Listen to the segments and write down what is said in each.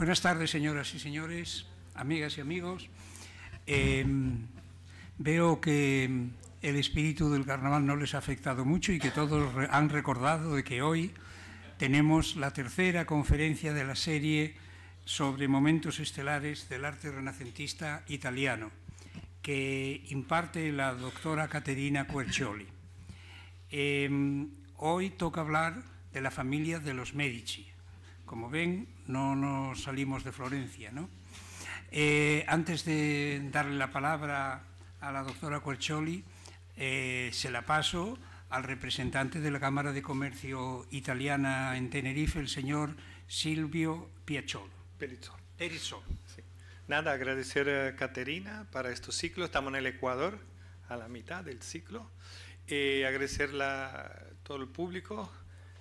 Buenas tardes, señoras y señores, amigas y amigos. Em, veo que el espíritu del carnaval no les ha afectado mucho y que todos han recordado de que hoy tenemos la tercera conferencia de la serie sobre momentos estelares del arte renacentista italiano, que imparte la doctora Caterina Quercioli. Em, hoy toca hablar de la familia de los Medici. Como ven, no nos salimos de Florencia. ¿no? Eh, antes de darle la palabra a la doctora Cuercioli, eh, se la paso al representante de la Cámara de Comercio Italiana en Tenerife, el señor Silvio Piazzolo. Perizol. Sí. Nada, agradecer a Caterina para estos ciclos. Estamos en el Ecuador, a la mitad del ciclo. Eh, agradecerle a todo el público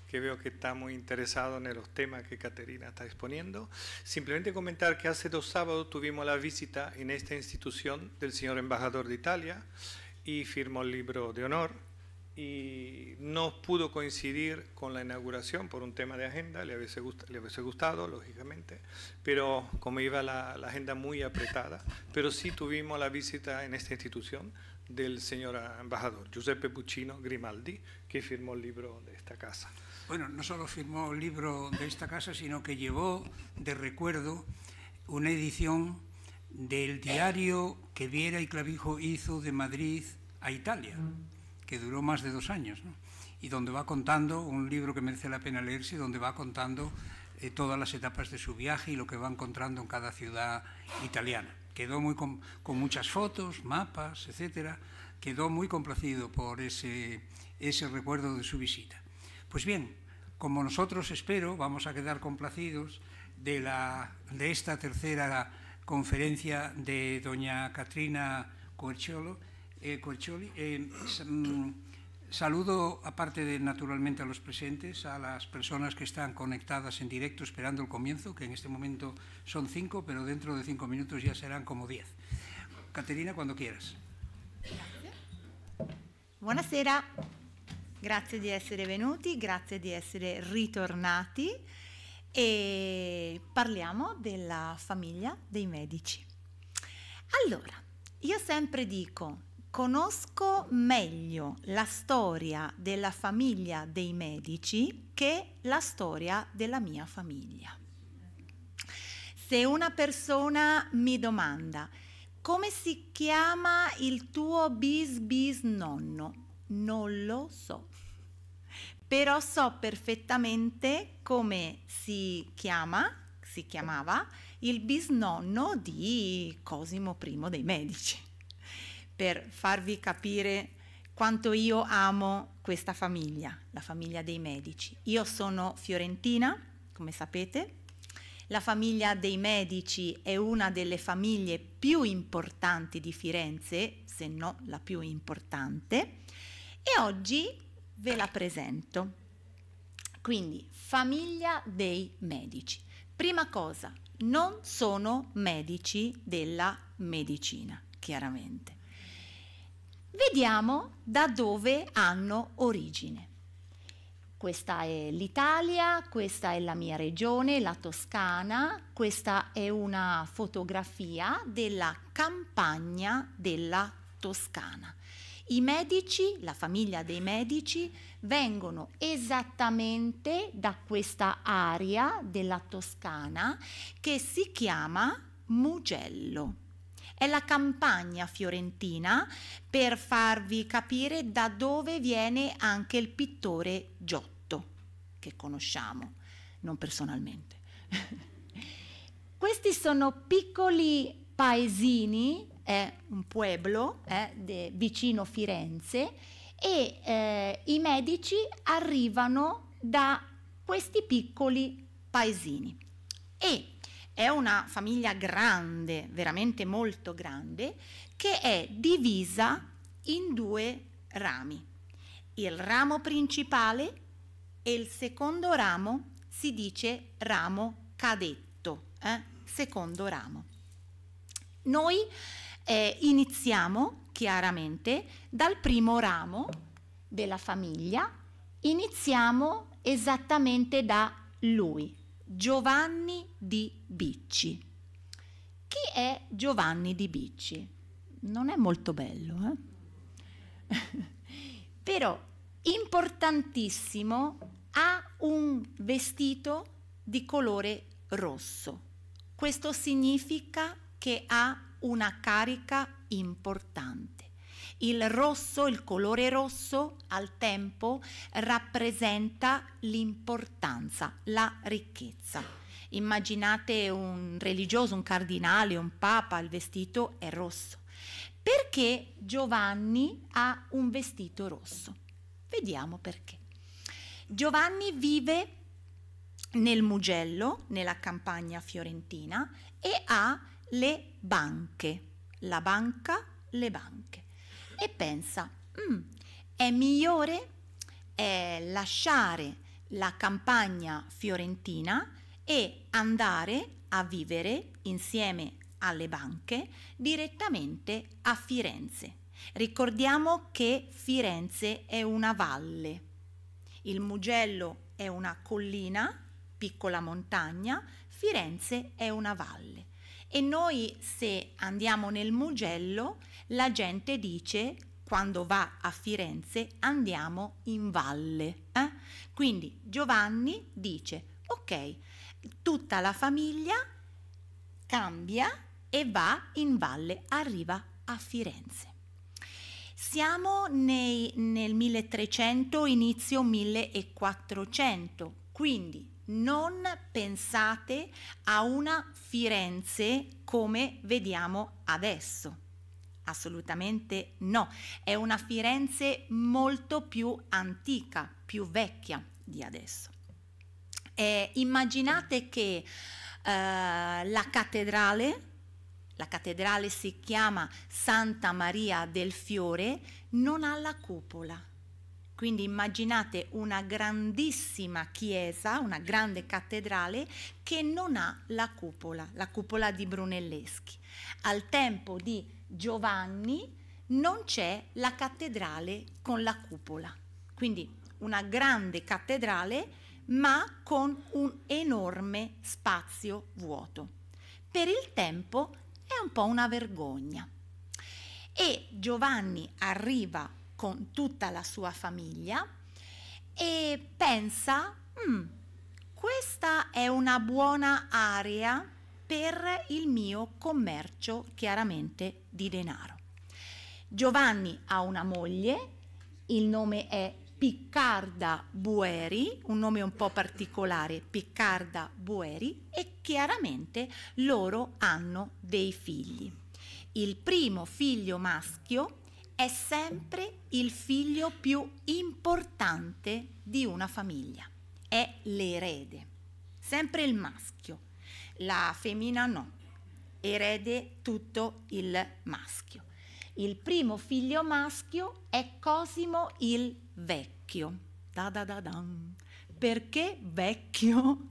que veo que está muy interesado en los temas que Caterina está exponiendo. Simplemente comentar que hace dos sábados tuvimos la visita en esta institución del señor embajador de Italia y firmó el libro de honor y no pudo coincidir con la inauguración por un tema de agenda, le hubiese, gustado, gustado lógicamente, pero como iba la, agenda muy apretada, pero sí tuvimos la visita en esta institución del señor embajador Giuseppe Puccino Grimaldi, que firmó el libro de esta casa. Bueno, no solo firmó el libro de esta casa, sino que llevó de recuerdo una edición del diario que Viera y Clavijo hizo de Madrid a Italia, que duró más de dos años, y donde va contando, un libro que merece la pena leerse, donde va contando eh, todas las etapas de su viaje y lo que va encontrando en cada ciudad italiana. Quedó muy con, muchas fotos, mapas, etcétera. Quedó muy complacido por ese, ese recuerdo de su visita. Pues bien, como nosotros espero, vamos a quedar complacidos de, de esta tercera conferencia de doña Catrina eh, eh, mm, saludo, aparte de naturalmente a los presentes, a las personas que están conectadas en directo esperando el comienzo, que en este momento son cinco, pero dentro de cinco minutos ya serán como diez. Caterina, cuando quieras. Buenas tardes. Grazie di essere venuti, grazie di essere ritornati e parliamo della famiglia dei medici. Allora, io sempre dico, conosco meglio la storia della famiglia dei medici che la storia della mia famiglia. Se una persona mi domanda come si chiama il tuo bis bis nonno, non lo so però so perfettamente come si chiama, si chiamava, il bisnonno di Cosimo I dei Medici, per farvi capire quanto io amo questa famiglia, la famiglia dei Medici. Io sono fiorentina, come sapete, la famiglia dei Medici è una delle famiglie più importanti di Firenze, se non la più importante, e oggi ve la presento. Quindi famiglia dei medici. Prima cosa, non sono medici della medicina, chiaramente. Vediamo da dove hanno origine. Questa è l'Italia, questa è la mia regione, la Toscana, questa è una fotografia della campagna della Toscana. I medici, la famiglia dei medici, vengono esattamente da questa area della Toscana che si chiama Mugello. È la campagna fiorentina per farvi capire da dove viene anche il pittore Giotto, che conosciamo, non personalmente. Questi sono piccoli paesini è un pueblo eh, de, vicino Firenze e eh, i medici arrivano da questi piccoli paesini. E è una famiglia grande, veramente molto grande, che è divisa in due rami. Il ramo principale e il secondo ramo si dice ramo cadetto, eh? secondo ramo. Noi eh, iniziamo chiaramente dal primo ramo della famiglia, iniziamo esattamente da lui, Giovanni di Bicci. Chi è Giovanni di Bicci? Non è molto bello, eh? però importantissimo, ha un vestito di colore rosso. Questo significa che ha una carica importante. Il rosso, il colore rosso al tempo rappresenta l'importanza, la ricchezza. Immaginate un religioso, un cardinale, un papa, il vestito è rosso. Perché Giovanni ha un vestito rosso? Vediamo perché. Giovanni vive nel Mugello, nella campagna fiorentina, e ha le banche, la banca, le banche. E pensa, mm, è migliore è eh, lasciare la campagna fiorentina e andare a vivere insieme alle banche direttamente a Firenze. Ricordiamo che Firenze è una valle, il Mugello è una collina, piccola montagna, Firenze è una valle. E noi se andiamo nel Mugello, la gente dice quando va a Firenze andiamo in valle. Eh? Quindi Giovanni dice, ok, tutta la famiglia cambia e va in valle, arriva a Firenze. Siamo nei, nel 1300, inizio 1400, quindi non pensate a una Firenze come vediamo adesso. Assolutamente no, è una Firenze molto più antica, più vecchia di adesso. E immaginate che eh, la cattedrale, la cattedrale si chiama Santa Maria del Fiore, non ha la cupola quindi immaginate una grandissima chiesa, una grande cattedrale che non ha la cupola, la cupola di Brunelleschi. Al tempo di Giovanni non c'è la cattedrale con la cupola. Quindi una grande cattedrale ma con un enorme spazio vuoto. Per il tempo è un po' una vergogna. E Giovanni arriva con tutta la sua famiglia e pensa, mm, questa è una buona area per il mio commercio chiaramente di denaro. Giovanni ha una moglie, il nome è Piccarda Bueri, un nome un po' particolare, Piccarda Bueri, e chiaramente loro hanno dei figli. Il primo figlio maschio è sempre il figlio più importante di una famiglia, è l'erede, sempre il maschio, la femmina no, erede tutto il maschio. Il primo figlio maschio è Cosimo il Vecchio. Da da da dan. Perché vecchio?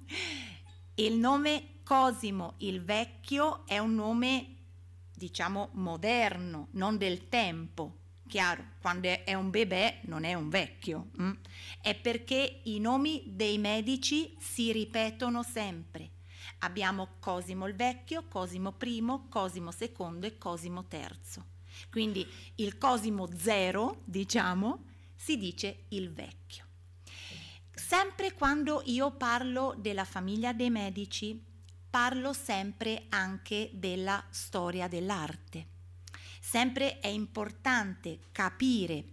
Il nome Cosimo il Vecchio è un nome diciamo moderno, non del tempo. Chiaro, quando è un bebè non è un vecchio, mh? Mm? è perché i nomi dei medici si ripetono sempre. Abbiamo Cosimo il Vecchio, Cosimo I, Cosimo II e Cosimo III. Quindi il Cosimo zero, diciamo, si dice il Vecchio. Sempre quando io parlo della famiglia dei medici, parlo sempre anche della storia dell'arte. Sempre è importante capire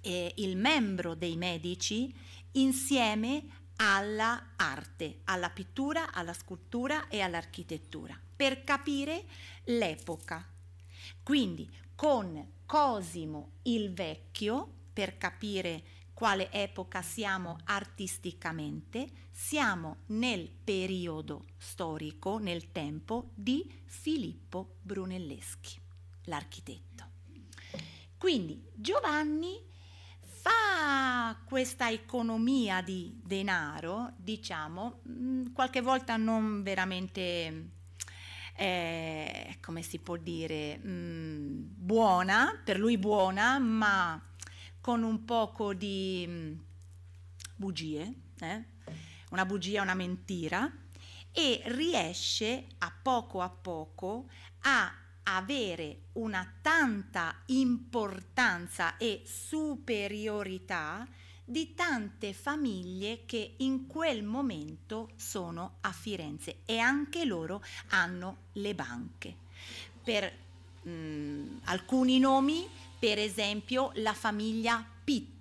eh, il membro dei medici insieme alla arte, alla pittura, alla scultura e all'architettura, per capire l'epoca. Quindi con Cosimo il Vecchio, per capire quale epoca siamo artisticamente, siamo nel periodo storico, nel tempo, di Filippo Brunelleschi, l'architetto. Quindi Giovanni fa questa economia di denaro, diciamo, mm, qualche volta non veramente, eh, come si può dire, mh, mm, buona, per lui buona, ma con un poco di mh, mm, bugie, eh? una bugia, una mentira e riesce a poco a poco a avere una tanta importanza e superiorità di tante famiglie che in quel momento sono a Firenze e anche loro hanno le banche. Per mh, mm, alcuni nomi, per esempio la famiglia Pitti.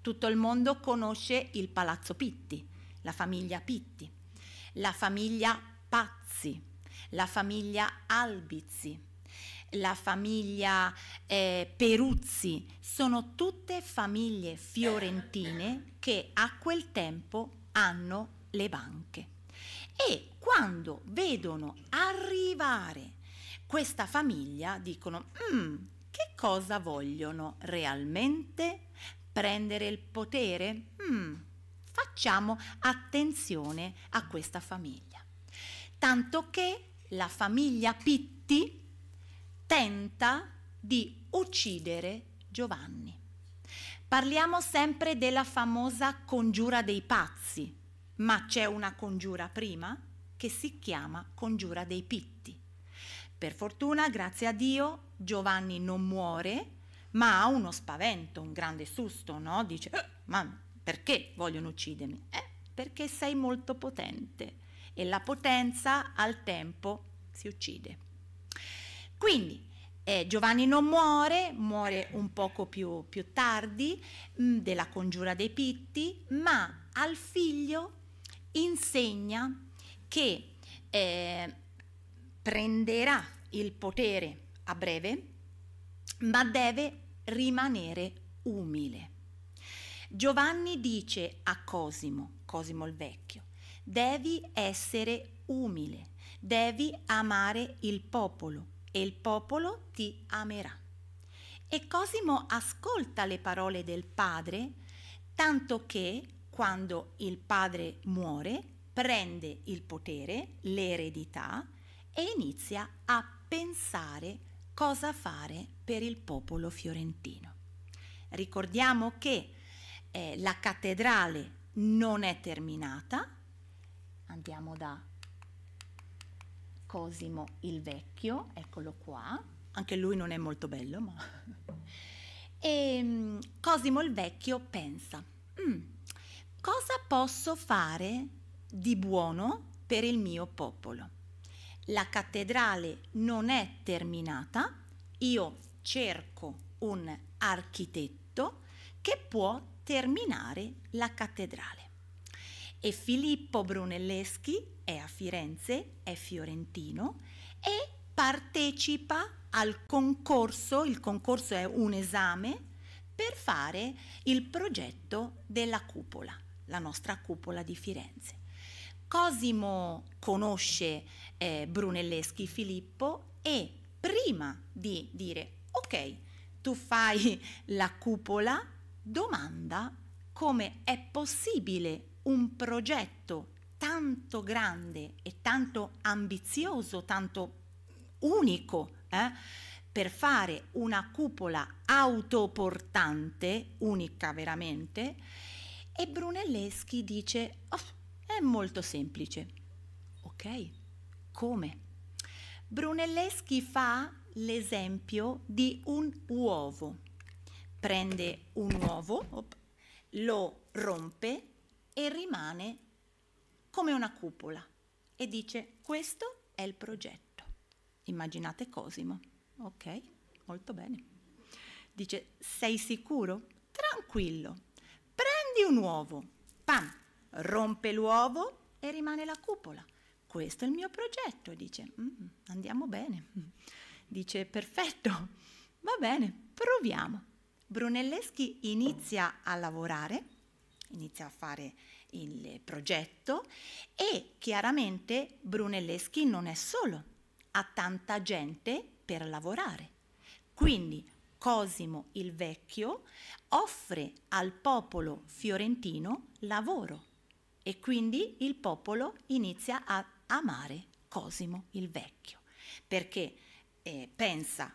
Tutto il mondo conosce il Palazzo Pitti la famiglia Pitti, la famiglia Pazzi, la famiglia Albizzi, la famiglia eh, Peruzzi, sono tutte famiglie fiorentine che a quel tempo hanno le banche. E quando vedono arrivare questa famiglia dicono, mm, che cosa vogliono realmente? Prendere il potere? Mm, Facciamo attenzione a questa famiglia. Tanto che la famiglia Pitti tenta di uccidere Giovanni. Parliamo sempre della famosa congiura dei pazzi, ma c'è una congiura prima che si chiama congiura dei pitti. Per fortuna, grazie a Dio, Giovanni non muore, ma ha uno spavento, un grande susto, no? Dice, eh, mamma, perché vogliono uccidermi? Eh, perché sei molto potente e la potenza al tempo si uccide. Quindi eh, Giovanni non muore, muore un poco più, più tardi mh, mm, della congiura dei Pitti, ma al figlio insegna che eh, prenderà il potere a breve, ma deve rimanere umile. Giovanni dice a Cosimo, Cosimo il vecchio, devi essere umile, devi amare il popolo e il popolo ti amerà. E Cosimo ascolta le parole del padre, tanto che quando il padre muore prende il potere, l'eredità e inizia a pensare cosa fare per il popolo fiorentino. Ricordiamo che eh, la cattedrale non è terminata, andiamo da Cosimo il Vecchio, eccolo qua, anche lui non è molto bello, ma... e, ehm, Cosimo il Vecchio pensa, mm, cosa posso fare di buono per il mio popolo? La cattedrale non è terminata, io cerco un architetto che può terminare la cattedrale. E Filippo Brunelleschi è a Firenze, è fiorentino e partecipa al concorso, il concorso è un esame, per fare il progetto della cupola, la nostra cupola di Firenze. Cosimo conosce eh, Brunelleschi Filippo e prima di dire ok, tu fai la cupola, domanda come è possibile un progetto tanto grande e tanto ambizioso, tanto unico, eh, per fare una cupola autoportante, unica veramente, e Brunelleschi dice, oh, è molto semplice. Ok, come? Brunelleschi fa l'esempio di un uovo prende un uovo, op, lo rompe e rimane come una cupola e dice questo è il progetto. Immaginate Cosimo, ok? Molto bene. Dice sei sicuro? Tranquillo. Prendi un uovo, pam, rompe l'uovo e rimane la cupola. Questo è il mio progetto, dice. Mm, andiamo bene. Dice perfetto, va bene, proviamo Brunelleschi inizia a lavorare, inizia a fare il progetto e chiaramente Brunelleschi non è solo, ha tanta gente per lavorare. Quindi Cosimo il Vecchio offre al popolo fiorentino lavoro e quindi il popolo inizia a amare Cosimo il Vecchio perché eh, pensa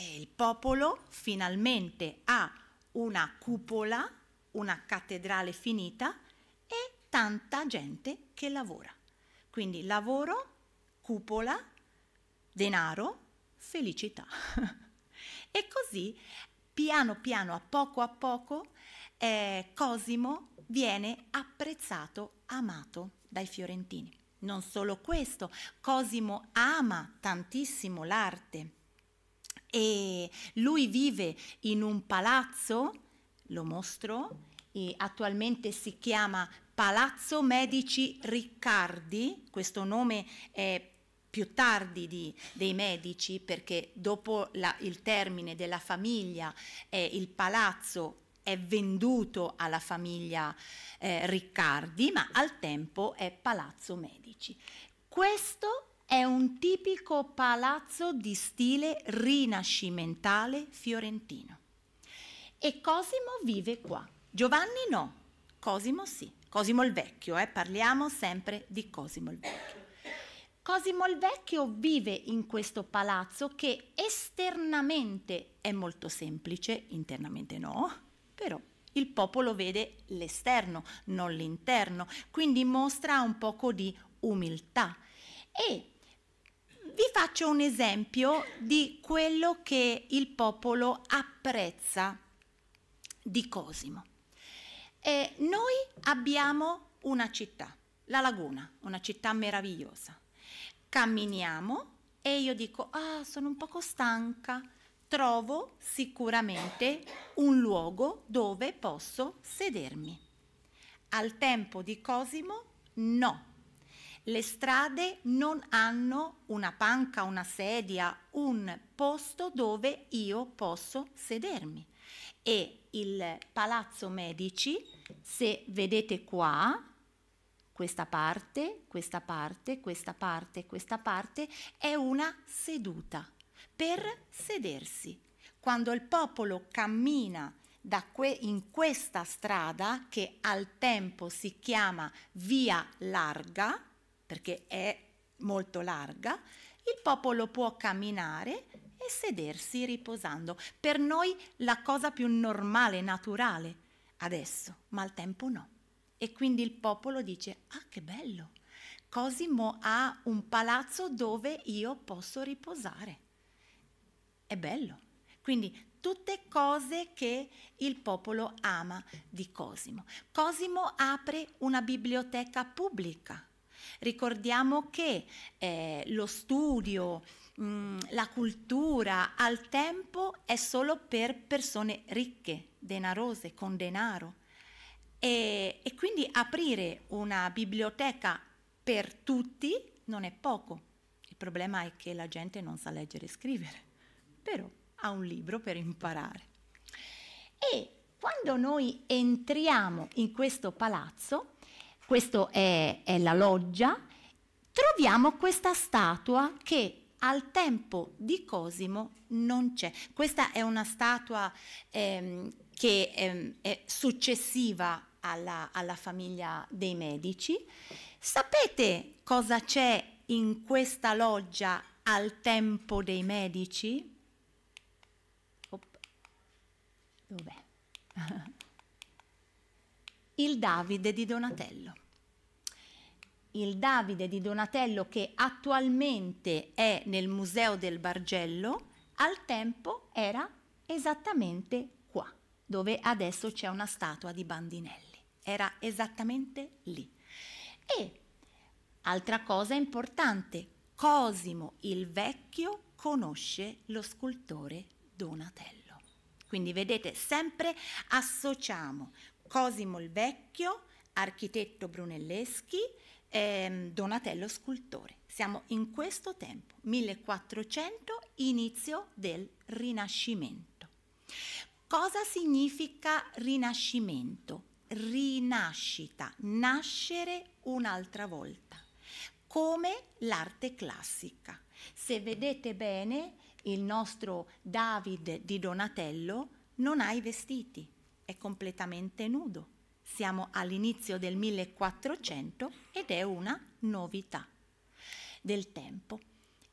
e il popolo finalmente ha una cupola, una cattedrale finita e tanta gente che lavora. Quindi lavoro, cupola, denaro, felicità. e così piano piano, a poco a poco, eh, Cosimo viene apprezzato, amato dai fiorentini. Non solo questo, Cosimo ama tantissimo l'arte e lui vive in un palazzo, lo mostro, attualmente si chiama Palazzo Medici Riccardi, questo nome è più tardi di, dei medici perché dopo la, il termine della famiglia eh, il palazzo è venduto alla famiglia eh, Riccardi, ma al tempo è Palazzo Medici. Questo è un tipico palazzo di stile rinascimentale fiorentino. E Cosimo vive qua. Giovanni no, Cosimo sì, Cosimo il Vecchio, eh? parliamo sempre di Cosimo il Vecchio. Cosimo il Vecchio vive in questo palazzo che esternamente è molto semplice, internamente no, però il popolo vede l'esterno, non l'interno, quindi mostra un poco di umiltà e vi faccio un esempio di quello che il popolo apprezza di Cosimo. E eh, noi abbiamo una città, la laguna, una città meravigliosa. Camminiamo e io dico, ah, sono un poco stanca, trovo sicuramente un luogo dove posso sedermi. Al tempo di Cosimo, no le strade non hanno una panca, una sedia, un posto dove io posso sedermi. E il Palazzo Medici, se vedete qua, questa parte, questa parte, questa parte, questa parte, è una seduta per sedersi. Quando il popolo cammina que in questa strada, che al tempo si chiama via larga, perché è molto larga, il popolo può camminare e sedersi riposando. Per noi la cosa più normale, naturale, adesso, ma al tempo no. E quindi il popolo dice, ah che bello, Cosimo ha un palazzo dove io posso riposare. È bello. Quindi tutte cose che il popolo ama di Cosimo. Cosimo apre una biblioteca pubblica Ricordiamo che eh, lo studio, mh, mm, la cultura al tempo è solo per persone ricche, denarose, con denaro. E, e quindi aprire una biblioteca per tutti non è poco. Il problema è che la gente non sa leggere e scrivere, però ha un libro per imparare. E quando noi entriamo in questo palazzo, questa è, è la loggia, troviamo questa statua che al tempo di Cosimo non c'è. Questa è una statua ehm, che ehm, è successiva alla, alla, famiglia dei Medici. Sapete cosa c'è in questa loggia al tempo dei Medici? Dov'è? il Davide di Donatello. Il Davide di Donatello che attualmente è nel Museo del Bargello, al tempo era esattamente qua, dove adesso c'è una statua di Bandinelli. Era esattamente lì. E altra cosa importante, Cosimo il Vecchio conosce lo scultore Donatello. Quindi vedete, sempre associamo Cosimo il Vecchio, architetto brunelleschi, ehm, Donatello scultore. Siamo in questo tempo, 1400, inizio del Rinascimento. Cosa significa rinascimento? Rinascita, nascere un'altra volta, come l'arte classica. Se vedete bene, il nostro David di Donatello non ha i vestiti, è completamente nudo. Siamo all'inizio del 1400 ed è una novità del tempo.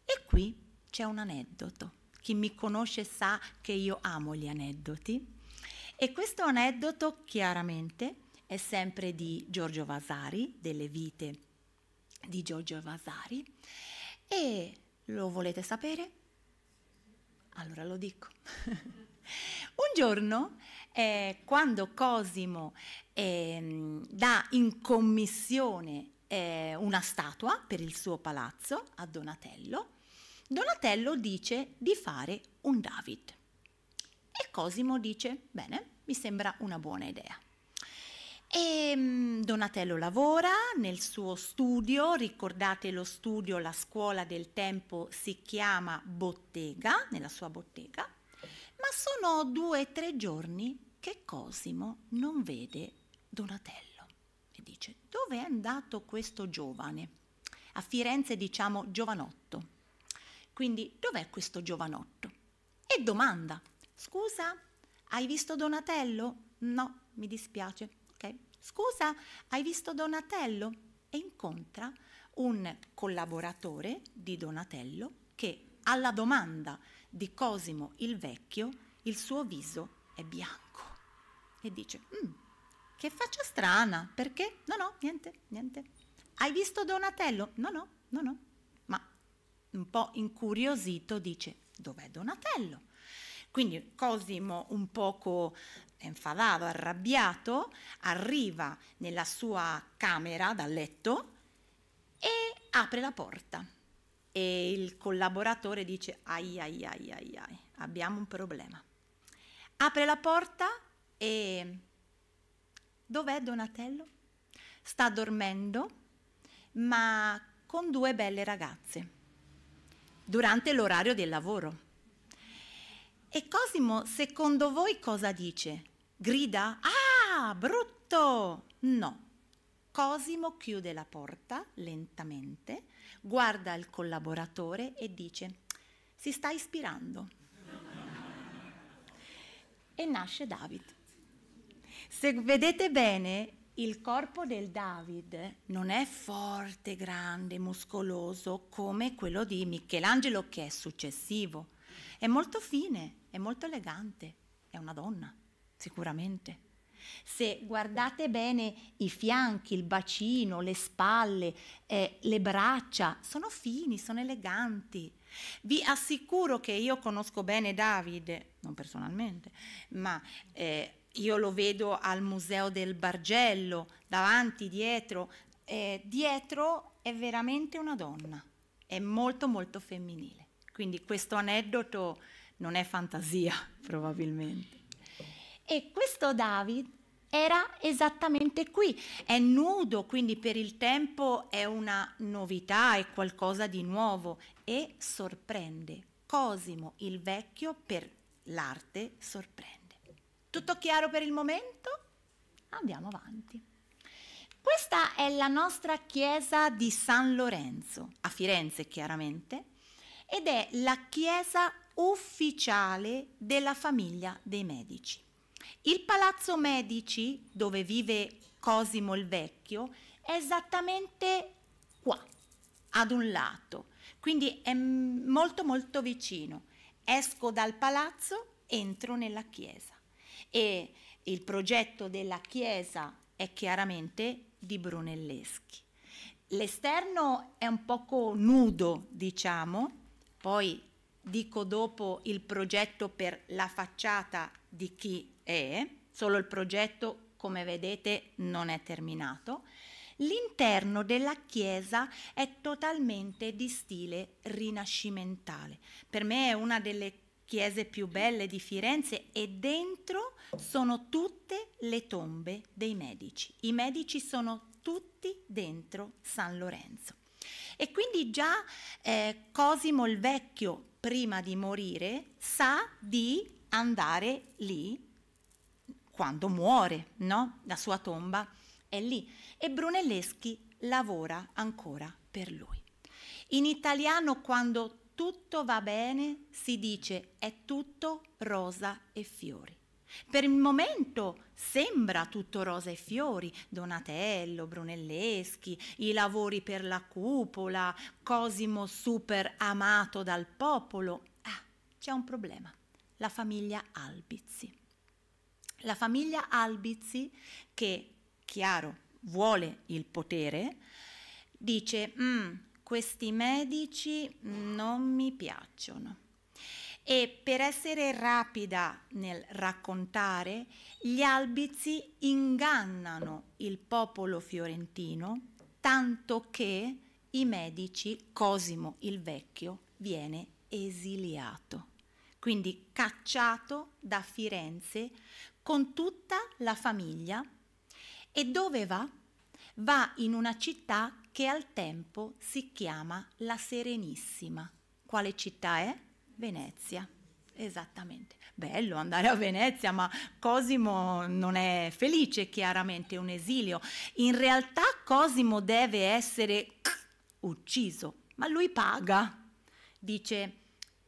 E qui c'è un aneddoto. Chi mi conosce sa che io amo gli aneddoti. E questo aneddoto chiaramente è sempre di Giorgio Vasari, delle vite di Giorgio Vasari. E lo volete sapere? Allora lo dico. un giorno eh, quando Cosimo eh, dà in commissione eh, una statua per il suo palazzo a Donatello, Donatello dice di fare un David. E Cosimo dice, bene, mi sembra una buona idea. E ehm, Donatello lavora nel suo studio, ricordate lo studio, la scuola del tempo si chiama bottega, nella sua bottega, ma sono due o tre giorni che Cosimo non vede Donatello e dice dove è andato questo giovane? A Firenze diciamo giovanotto. Quindi dov'è questo giovanotto? E domanda, scusa, hai visto Donatello? No, mi dispiace. Okay. Scusa, hai visto Donatello? E incontra un collaboratore di Donatello che alla domanda di Cosimo il Vecchio, il suo viso è bianco. E dice, mm, che faccia strana, perché? No, no, niente, niente. Hai visto Donatello? No, no, no, no. Ma un po' incuriosito dice, dov'è Donatello? Quindi Cosimo, un poco enfadato, arrabbiato, arriva nella sua camera da letto e apre la porta e il collaboratore dice ai ai ai ai ai, abbiamo un problema. Apre la porta e dov'è Donatello? Sta dormendo, ma con due belle ragazze, durante l'orario del lavoro. E Cosimo, secondo voi cosa dice? Grida? Ah, brutto! No. Cosimo chiude la porta lentamente guarda il collaboratore e dice si sta ispirando. e nasce David. Se vedete bene, il corpo del David non è forte, grande, muscoloso come quello di Michelangelo che è successivo. È molto fine, è molto elegante, è una donna, sicuramente. Se guardate bene i fianchi, il bacino, le spalle, eh, le braccia, sono fini, sono eleganti. Vi assicuro che io conosco bene Davide, non personalmente, ma eh, io lo vedo al museo del Bargello, davanti, dietro. Eh, dietro è veramente una donna, è molto molto femminile. Quindi questo aneddoto non è fantasia, probabilmente. E questo David era esattamente qui, è nudo, quindi per il tempo è una novità, è qualcosa di nuovo e sorprende. Cosimo il vecchio per l'arte sorprende. Tutto chiaro per il momento? Andiamo avanti. Questa è la nostra chiesa di San Lorenzo, a Firenze chiaramente, ed è la chiesa ufficiale della famiglia dei Medici. Il Palazzo Medici, dove vive Cosimo il Vecchio, è esattamente qua, ad un lato, quindi è molto molto vicino. Esco dal palazzo, entro nella chiesa e il progetto della chiesa è chiaramente di Brunelleschi. L'esterno è un poco nudo, diciamo, poi dico dopo il progetto per la facciata di chi è, solo il progetto come vedete non è terminato, L'interno della chiesa è totalmente di stile rinascimentale. Per me è una delle chiese più belle di Firenze e dentro sono tutte le tombe dei medici. I medici sono tutti dentro San Lorenzo. E quindi già eh, Cosimo il Vecchio, prima di morire, sa di andare lì quando muore, no? La sua tomba è lì. E Brunelleschi lavora ancora per lui. In italiano, quando tutto va bene, si dice è tutto rosa e fiori. Per il momento sembra tutto rosa e fiori, Donatello, Brunelleschi, i lavori per la cupola, Cosimo super amato dal popolo. Ah, c'è un problema, la famiglia Albizzi. La famiglia Albizzi che, chiaro, vuole il potere, dice, mm, questi medici non mi piacciono e per essere rapida nel raccontare, gli albizi ingannano il popolo fiorentino tanto che i medici Cosimo il Vecchio viene esiliato, quindi cacciato da Firenze con tutta la famiglia. E dove va? Va in una città che al tempo si chiama la Serenissima. Quale città è? Venezia. Esattamente, bello andare a Venezia, ma Cosimo non è felice, chiaramente è un esilio. In realtà Cosimo deve essere ucciso, ma lui paga. Dice,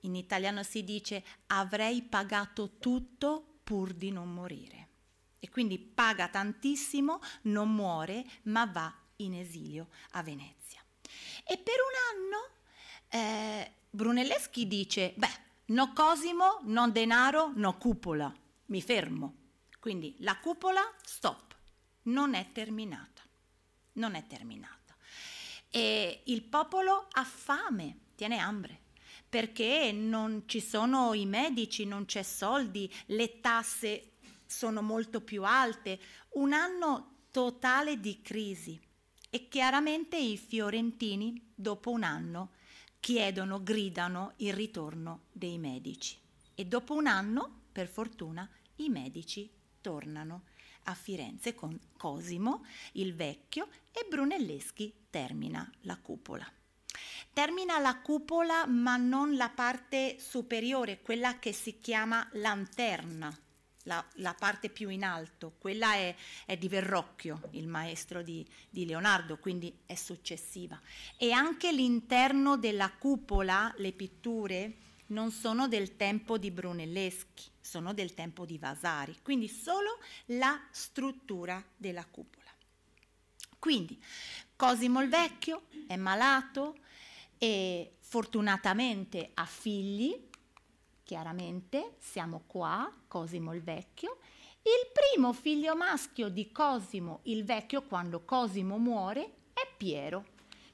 in italiano si dice, avrei pagato tutto pur di non morire. E quindi paga tantissimo, non muore, ma va in esilio a Venezia. E per un anno... Eh, Brunelleschi dice, beh, no cosimo, non denaro, no cupola. Mi fermo. Quindi la cupola, stop, non è terminata. Non è terminata. E il popolo ha fame, tiene hambre perché non ci sono i medici, non c'è soldi, le tasse sono molto più alte, un anno totale di crisi e chiaramente i fiorentini dopo un anno chiedono, gridano il ritorno dei medici. E dopo un anno, per fortuna, i medici tornano a Firenze con Cosimo il Vecchio e Brunelleschi termina la cupola. Termina la cupola ma non la parte superiore, quella che si chiama lanterna la, la, parte più in alto, quella è, è di Verrocchio, il maestro di, di, Leonardo, quindi è successiva. E anche l'interno della cupola, le pitture, non sono del tempo di Brunelleschi, sono del tempo di Vasari, quindi solo la struttura della cupola. Quindi Cosimo il Vecchio è malato e fortunatamente ha figli, Chiaramente siamo qua, Cosimo il Vecchio. Il primo figlio maschio di Cosimo il Vecchio, quando Cosimo muore, è Piero.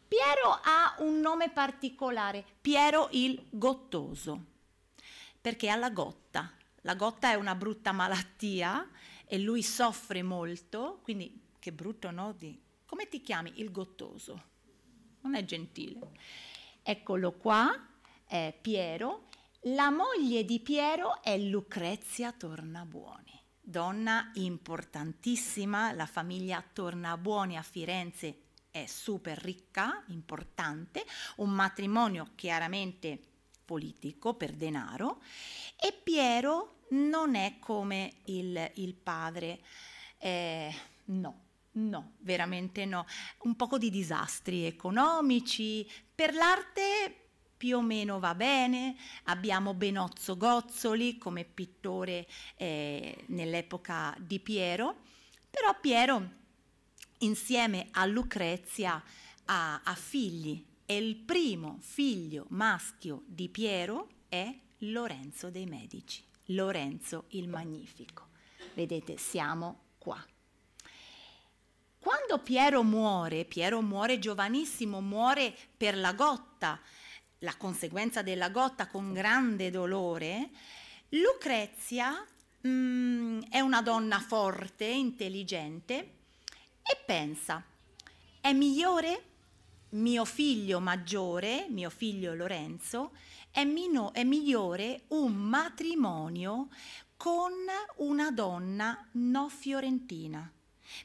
Piero ha un nome particolare, Piero il Gottoso, perché ha la gotta. La gotta è una brutta malattia e lui soffre molto, quindi che brutto no? Di, come ti chiami? Il Gottoso. Non è gentile. Eccolo qua, è Piero la moglie di Piero è Lucrezia Tornabuoni, donna importantissima, la famiglia Tornabuoni a Firenze è super ricca, importante, un matrimonio chiaramente politico per denaro e Piero non è come il, il padre, eh, no, no, veramente no, un poco di disastri economici, per l'arte più o meno va bene, abbiamo Benozzo Gozzoli come pittore eh, nell'epoca di Piero, però Piero insieme a Lucrezia ha, ha figli e il primo figlio maschio di Piero è Lorenzo dei Medici, Lorenzo il Magnifico. Vedete, siamo qua. Quando Piero muore, Piero muore giovanissimo, muore per la gotta, la conseguenza della gotta con grande dolore, Lucrezia mh, mm, è una donna forte, intelligente e pensa, è migliore mio figlio maggiore, mio figlio Lorenzo, è, è migliore un matrimonio con una donna no fiorentina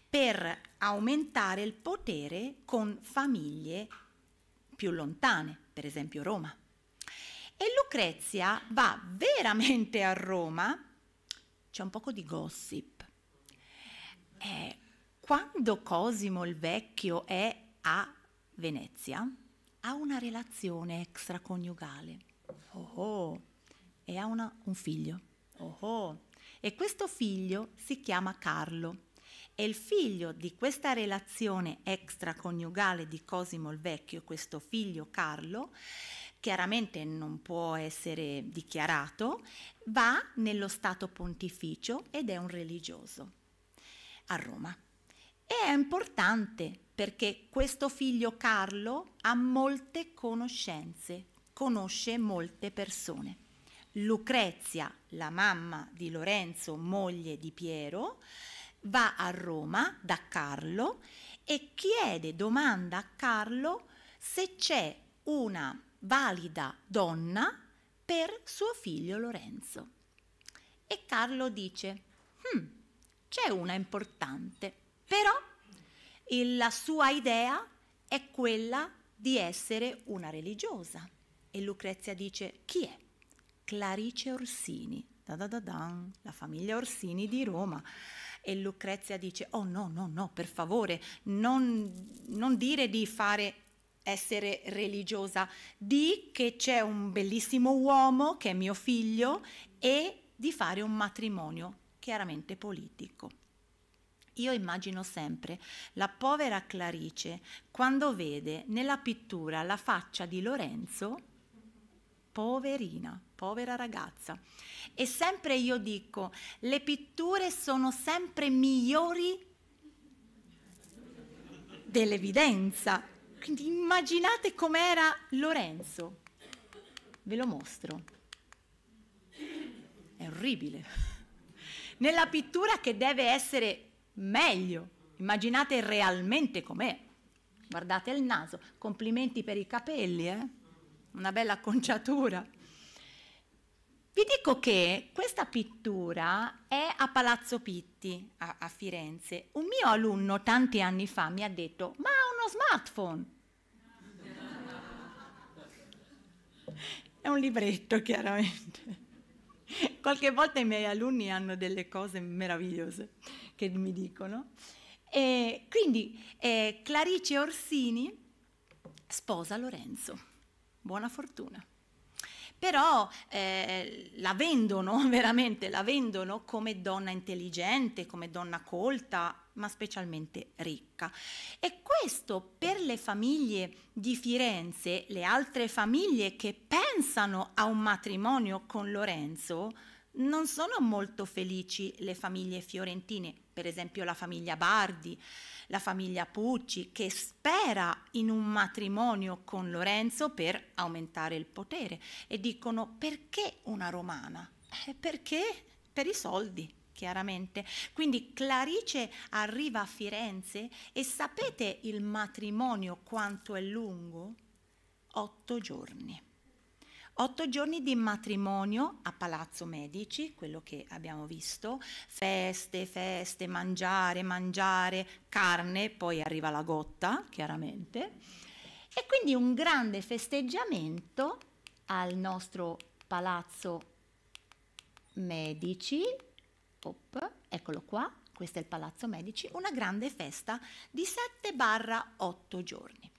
per aumentare il potere con famiglie più lontane per esempio Roma. E Lucrezia va veramente a Roma, c'è un poco di gossip. Eh, quando Cosimo il Vecchio è a Venezia, ha una relazione extraconiugale. Oh, oh. E ha una, un figlio. Oh, oh. E questo figlio si chiama Carlo e il figlio di questa relazione extraconiugale di Cosimo il Vecchio, questo figlio Carlo, chiaramente non può essere dichiarato, va nello Stato Pontificio ed è un religioso a Roma. E è importante perché questo figlio Carlo ha molte conoscenze, conosce molte persone. Lucrezia, la mamma di Lorenzo, moglie di Piero, va a Roma da Carlo e chiede, domanda a Carlo se c'è una valida donna per suo figlio Lorenzo. E Carlo dice, hm, c'è una importante, però la sua idea è quella di essere una religiosa. E Lucrezia dice, chi è? Clarice Orsini, da da da da la famiglia Orsini di Roma e Lucrezia dice, oh no, no, no, per favore, non, non dire di fare essere religiosa, di che c'è un bellissimo uomo che è mio figlio e di fare un matrimonio chiaramente politico. Io immagino sempre la povera Clarice quando vede nella pittura la faccia di Lorenzo poverina, povera ragazza. E sempre io dico, le pitture sono sempre migliori dell'evidenza. Quindi immaginate com'era Lorenzo. Ve lo mostro. È orribile. Nella pittura che deve essere meglio. Immaginate realmente com'è. Guardate il naso. Complimenti per i capelli, eh? una bella acconciatura. Vi dico che questa pittura è a Palazzo Pitti, a, a Firenze. Un mio alunno tanti anni fa mi ha detto, ma ha uno smartphone. è un libretto, chiaramente. Qualche volta i miei alunni hanno delle cose meravigliose che mi dicono. E quindi eh, Clarice Orsini sposa Lorenzo buona fortuna. Però eh, la vendono, veramente la vendono come donna intelligente, come donna colta, ma specialmente ricca. E questo per le famiglie di Firenze, le altre famiglie che pensano a un matrimonio con Lorenzo, non sono molto felici le famiglie fiorentine, per esempio la famiglia Bardi, la famiglia Pucci, che spera in un matrimonio con Lorenzo per aumentare il potere e dicono perché una romana? Eh, perché per i soldi chiaramente. Quindi Clarice arriva a Firenze e sapete il matrimonio quanto è lungo? Otto giorni. Otto giorni di matrimonio a Palazzo Medici, quello che abbiamo visto, feste, feste, mangiare, mangiare, carne, poi arriva la gotta, chiaramente. E quindi un grande festeggiamento al nostro Palazzo Medici. Op, eccolo qua, questo è il Palazzo Medici, una grande festa di 7-8 giorni.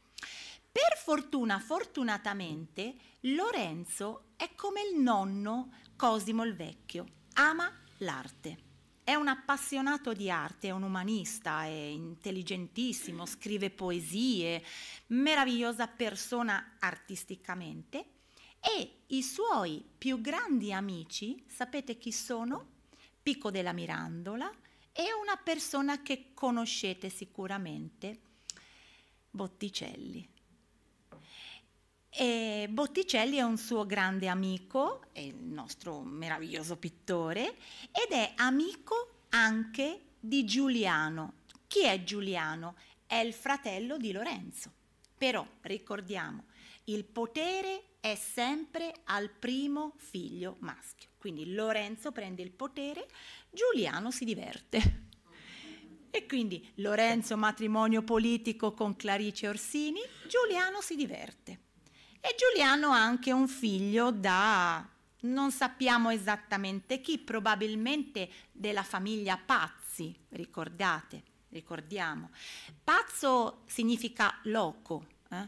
Per fortuna, fortunatamente, Lorenzo è come il nonno Cosimo il Vecchio, ama l'arte. È un appassionato di arte, è un umanista, è intelligentissimo, scrive poesie, meravigliosa persona artisticamente e i suoi più grandi amici, sapete chi sono? Pico della Mirandola e una persona che conoscete sicuramente, Botticelli. E Botticelli è un suo grande amico, è il nostro meraviglioso pittore, ed è amico anche di Giuliano. Chi è Giuliano? È il fratello di Lorenzo. Però ricordiamo, il potere è sempre al primo figlio maschio. Quindi Lorenzo prende il potere, Giuliano si diverte. E quindi Lorenzo matrimonio politico con Clarice Orsini, Giuliano si diverte. E Giuliano ha anche un figlio da non sappiamo esattamente chi, probabilmente della famiglia Pazzi, ricordate, ricordiamo. Pazzo significa loco, eh?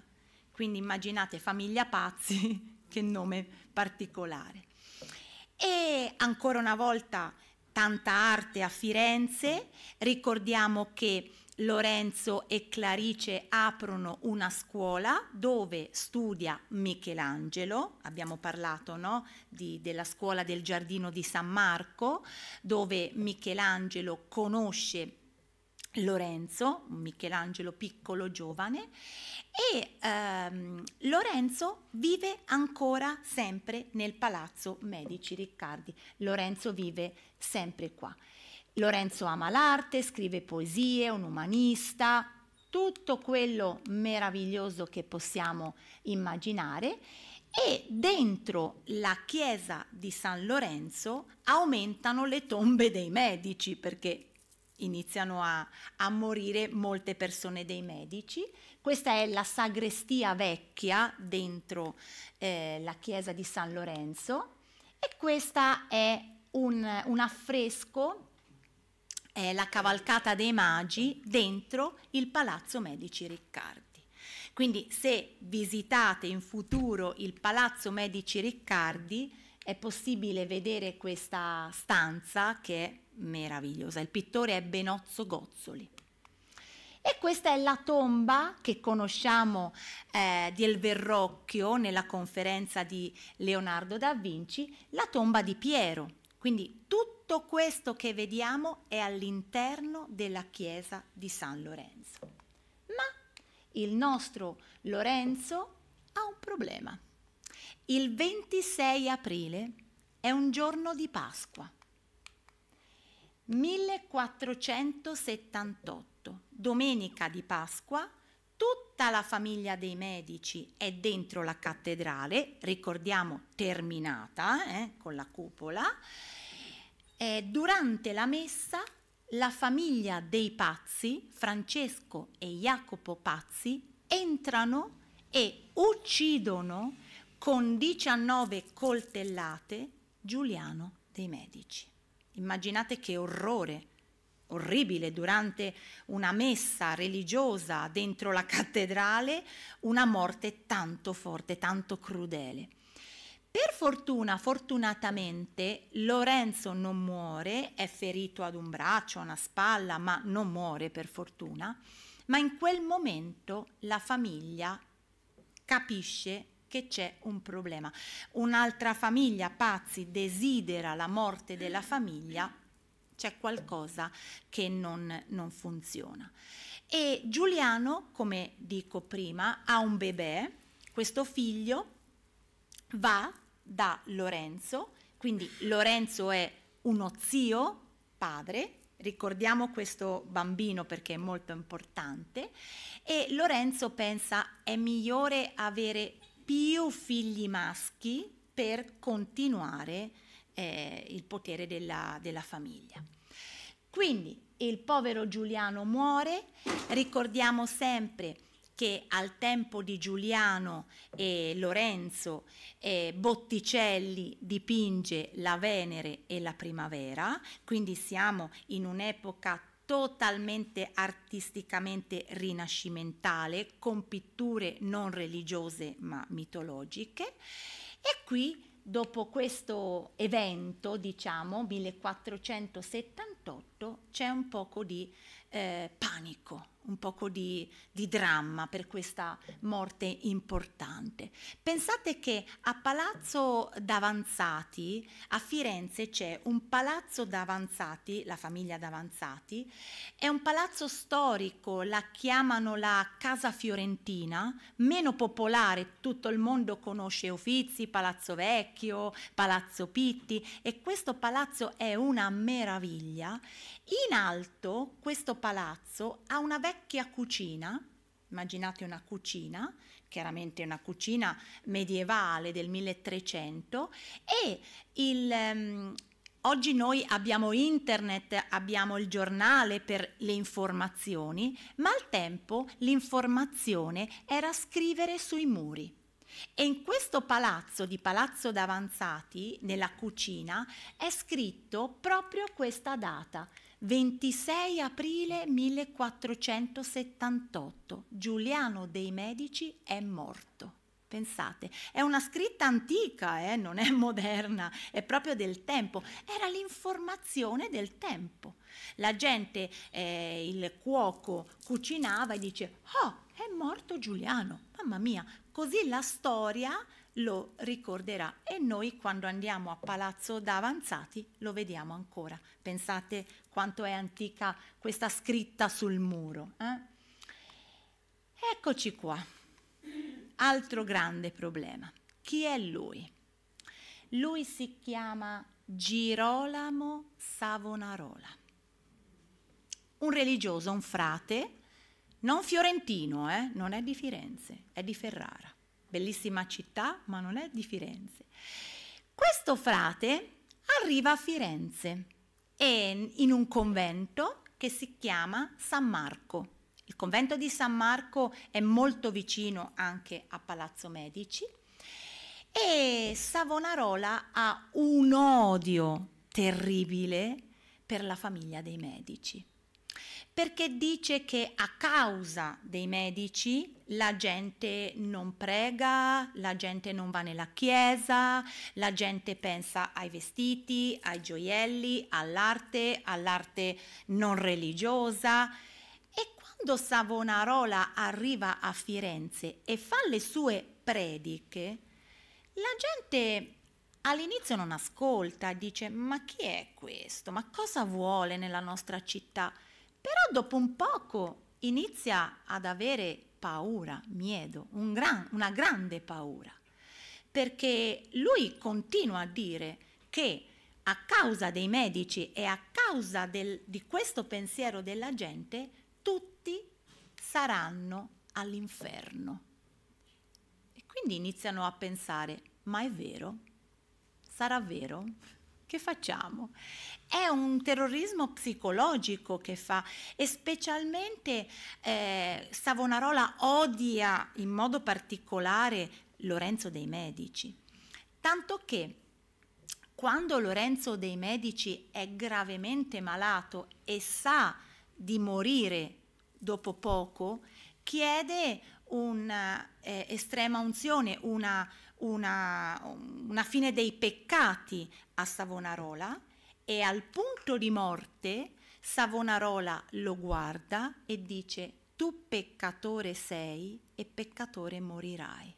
quindi immaginate famiglia Pazzi, che nome particolare. E ancora una volta tanta arte a Firenze, ricordiamo che Lorenzo e Clarice aprono una scuola dove studia Michelangelo, abbiamo parlato no? di, della scuola del giardino di San Marco, dove Michelangelo conosce Lorenzo, Michelangelo piccolo giovane, e ehm, Lorenzo vive ancora sempre nel palazzo Medici Riccardi. Lorenzo vive sempre qua. Lorenzo ama l'arte, scrive poesie, è un umanista, tutto quello meraviglioso che possiamo immaginare e dentro la chiesa di San Lorenzo aumentano le tombe dei medici perché iniziano a, a, morire molte persone dei medici. Questa è la sagrestia vecchia dentro eh, la chiesa di San Lorenzo e questo è un, un affresco eh, la cavalcata dei magi dentro il Palazzo Medici Riccardi. Quindi se visitate in futuro il Palazzo Medici Riccardi è possibile vedere questa stanza che è meravigliosa. Il pittore è Benozzo Gozzoli. E questa è la tomba che conosciamo eh, El Verrocchio nella conferenza di Leonardo da Vinci, la tomba di Piero. Quindi tutto tutto questo che vediamo è all'interno della chiesa di San Lorenzo. Ma il nostro Lorenzo ha un problema. Il 26 aprile è un giorno di Pasqua. 1478, domenica di Pasqua, tutta la famiglia dei medici è dentro la cattedrale, ricordiamo terminata eh, con la cupola, eh, durante la messa la famiglia dei Pazzi, Francesco e Jacopo Pazzi, entrano e uccidono con 19 coltellate Giuliano dei Medici. Immaginate che orrore orribile durante una messa religiosa dentro la cattedrale, una morte tanto forte, tanto crudele. Per fortuna, fortunatamente, Lorenzo non muore, è ferito ad un braccio, a una spalla, ma non muore per fortuna, ma in quel momento la famiglia capisce che c'è un problema. Un'altra famiglia, Pazzi, desidera la morte della famiglia, c'è qualcosa che non, non funziona. E Giuliano, come dico prima, ha un bebè, questo figlio va da Lorenzo, quindi Lorenzo è uno zio, padre, ricordiamo questo bambino perché è molto importante, e Lorenzo pensa è migliore avere più figli maschi per continuare eh, il potere della, della famiglia. Quindi il povero Giuliano muore, ricordiamo sempre che al tempo di Giuliano e Lorenzo eh, Botticelli dipinge la Venere e la Primavera, quindi siamo in un'epoca totalmente artisticamente rinascimentale, con pitture non religiose ma mitologiche. E qui, dopo questo evento, diciamo 1478, c'è un poco di eh, panico un poco di, di dramma per questa morte importante. Pensate che a Palazzo d'Avanzati, a Firenze c'è un palazzo d'Avanzati, la famiglia d'Avanzati, è un palazzo storico, la chiamano la Casa Fiorentina, meno popolare, tutto il mondo conosce Uffizi, Palazzo Vecchio, Palazzo Pitti e questo palazzo è una meraviglia. In alto questo palazzo ha una vecchia vecchia cucina, immaginate una cucina, chiaramente una cucina medievale del 1300 e il, um, Oggi noi abbiamo internet, abbiamo il giornale per le informazioni, ma al tempo l'informazione era scrivere sui muri. E in questo palazzo di Palazzo d'Avanzati, nella cucina, è scritto proprio questa data, 26 aprile 1478 Giuliano dei Medici è morto. Pensate, è una scritta antica, eh? non è moderna, è proprio del tempo, era l'informazione del tempo. La gente, eh, il cuoco cucinava e dice, oh, è morto Giuliano, mamma mia, così la storia lo ricorderà e noi quando andiamo a Palazzo d'Avanzati lo vediamo ancora. Pensate quanto è antica questa scritta sul muro. Eh? Eccoci qua. Altro grande problema. Chi è lui? Lui si chiama Girolamo Savonarola. Un religioso, un frate, non fiorentino, eh? non è di Firenze, è di Ferrara bellissima città, ma non è di Firenze. Questo frate arriva a Firenze e in un convento che si chiama San Marco. Il convento di San Marco è molto vicino anche a Palazzo Medici e Savonarola ha un odio terribile per la famiglia dei Medici, perché dice che a causa dei Medici la gente non prega, la gente non va nella chiesa, la gente pensa ai vestiti, ai gioielli, all'arte, all'arte non religiosa. E quando Savonarola arriva a Firenze e fa le sue prediche, la gente all'inizio non ascolta, dice ma chi è questo? Ma cosa vuole nella nostra città? Però dopo un poco inizia ad avere paura, miedo, un gran, una grande paura, perché lui continua a dire che a causa dei medici e a causa del, di questo pensiero della gente, tutti saranno all'inferno. E quindi iniziano a pensare, ma è vero? Sarà vero? Che facciamo? È un terrorismo psicologico che fa e specialmente eh, Savonarola odia in modo particolare Lorenzo dei Medici, tanto che quando Lorenzo dei Medici è gravemente malato e sa di morire dopo poco, chiede un'estrema eh, unzione, una, una, una fine dei peccati a Savonarola e al punto di morte Savonarola lo guarda e dice tu peccatore sei e peccatore morirai.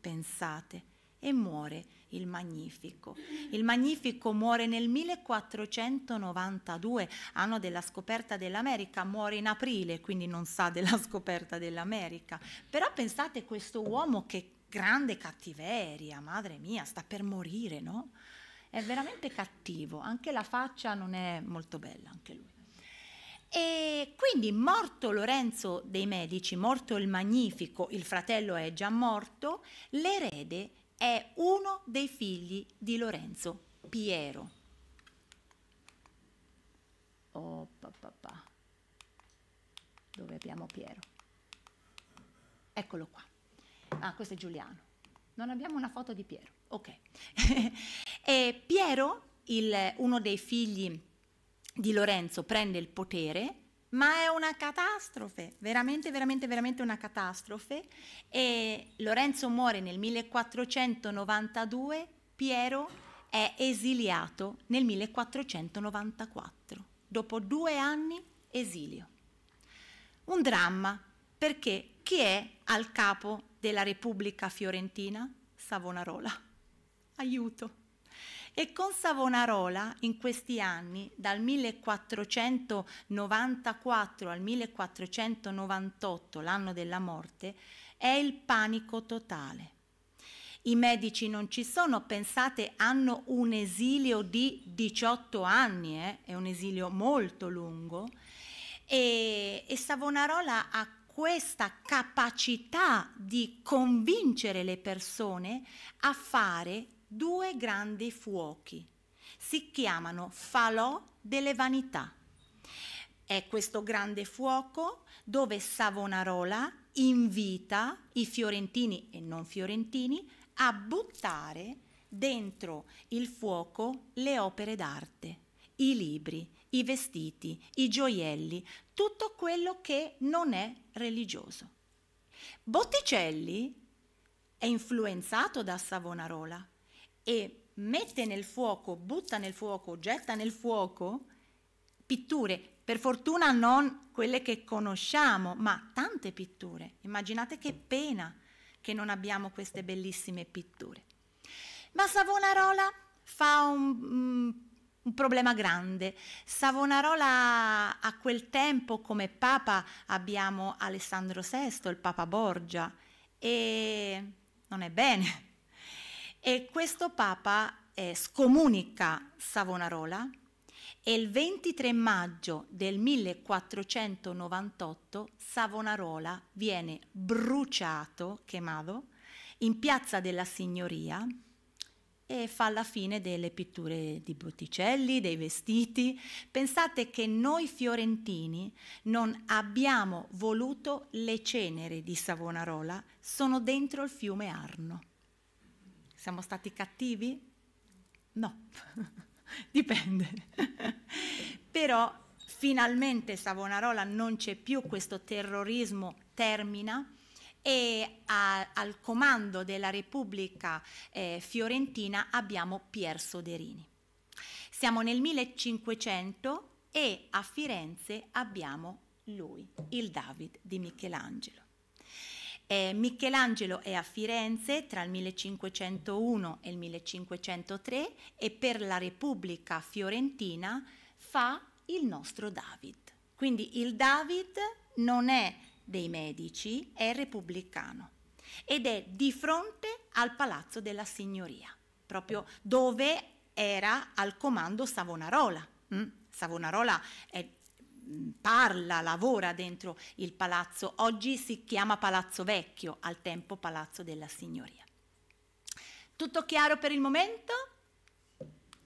Pensate, e muore il Magnifico. Il Magnifico muore nel 1492, anno della scoperta dell'America, muore in aprile, quindi non sa della scoperta dell'America. Però pensate questo uomo che grande cattiveria, madre mia, sta per morire, no? È veramente cattivo, anche la faccia non è molto bella, anche lui. E quindi morto Lorenzo dei Medici, morto il Magnifico, il fratello è già morto, l'erede è uno dei figli di Lorenzo, Piero. Oh papà, dove abbiamo Piero? Eccolo qua. Ah, questo è Giuliano. Non abbiamo una foto di Piero. Ok. e eh, Piero, il, uno dei figli di Lorenzo, prende il potere ma è una catastrofe, veramente, veramente, veramente una catastrofe. E Lorenzo muore nel 1492, Piero è esiliato nel 1494, dopo due anni esilio. Un dramma, perché chi è al capo della Repubblica Fiorentina, Savonarola. Aiuto! E con Savonarola in questi anni, dal 1494 al 1498, l'anno della morte, è il panico totale. I medici non ci sono, pensate, hanno un esilio di 18 anni, eh? è un esilio molto lungo, e, e Savonarola ha questa capacità di convincere le persone a fare due grandi fuochi. Si chiamano falò delle vanità. È questo grande fuoco dove Savonarola invita i fiorentini e non fiorentini a buttare dentro il fuoco le opere d'arte, i libri, i vestiti, i gioielli, tutto quello che non è religioso. Botticelli è influenzato da Savonarola e mette nel fuoco, butta nel fuoco, getta nel fuoco pitture, per fortuna non quelle che conosciamo, ma tante pitture. Immaginate che pena che non abbiamo queste bellissime pitture. Ma Savonarola fa un, mm, un problema grande. Savonarola a quel tempo come papa abbiamo Alessandro VI, il papa Borgia, e non è bene. E questo papa eh, scomunica Savonarola e il 23 maggio del 1498 Savonarola viene bruciato, chiamato, in piazza della Signoria e fa la fine delle pitture di Botticelli, dei vestiti. Pensate che noi fiorentini non abbiamo voluto le cenere di Savonarola, sono dentro il fiume Arno. Siamo stati cattivi? No, dipende. Però finalmente Savonarola non c'è più, questo terrorismo termina e a, al comando della Repubblica eh, Fiorentina abbiamo Pier Soderini. Siamo nel 1500 e a Firenze abbiamo lui, il David di Michelangelo. Eh, Michelangelo è a Firenze tra il 1501 e il 1503 e per la Repubblica Fiorentina fa il nostro David. Quindi il David non è dei Medici è repubblicano ed è di fronte al Palazzo della Signoria, proprio dove era al comando Savonarola. Mm? Savonarola è, eh, parla, lavora dentro il palazzo, oggi si chiama Palazzo Vecchio, al tempo Palazzo della Signoria. Tutto chiaro per il momento?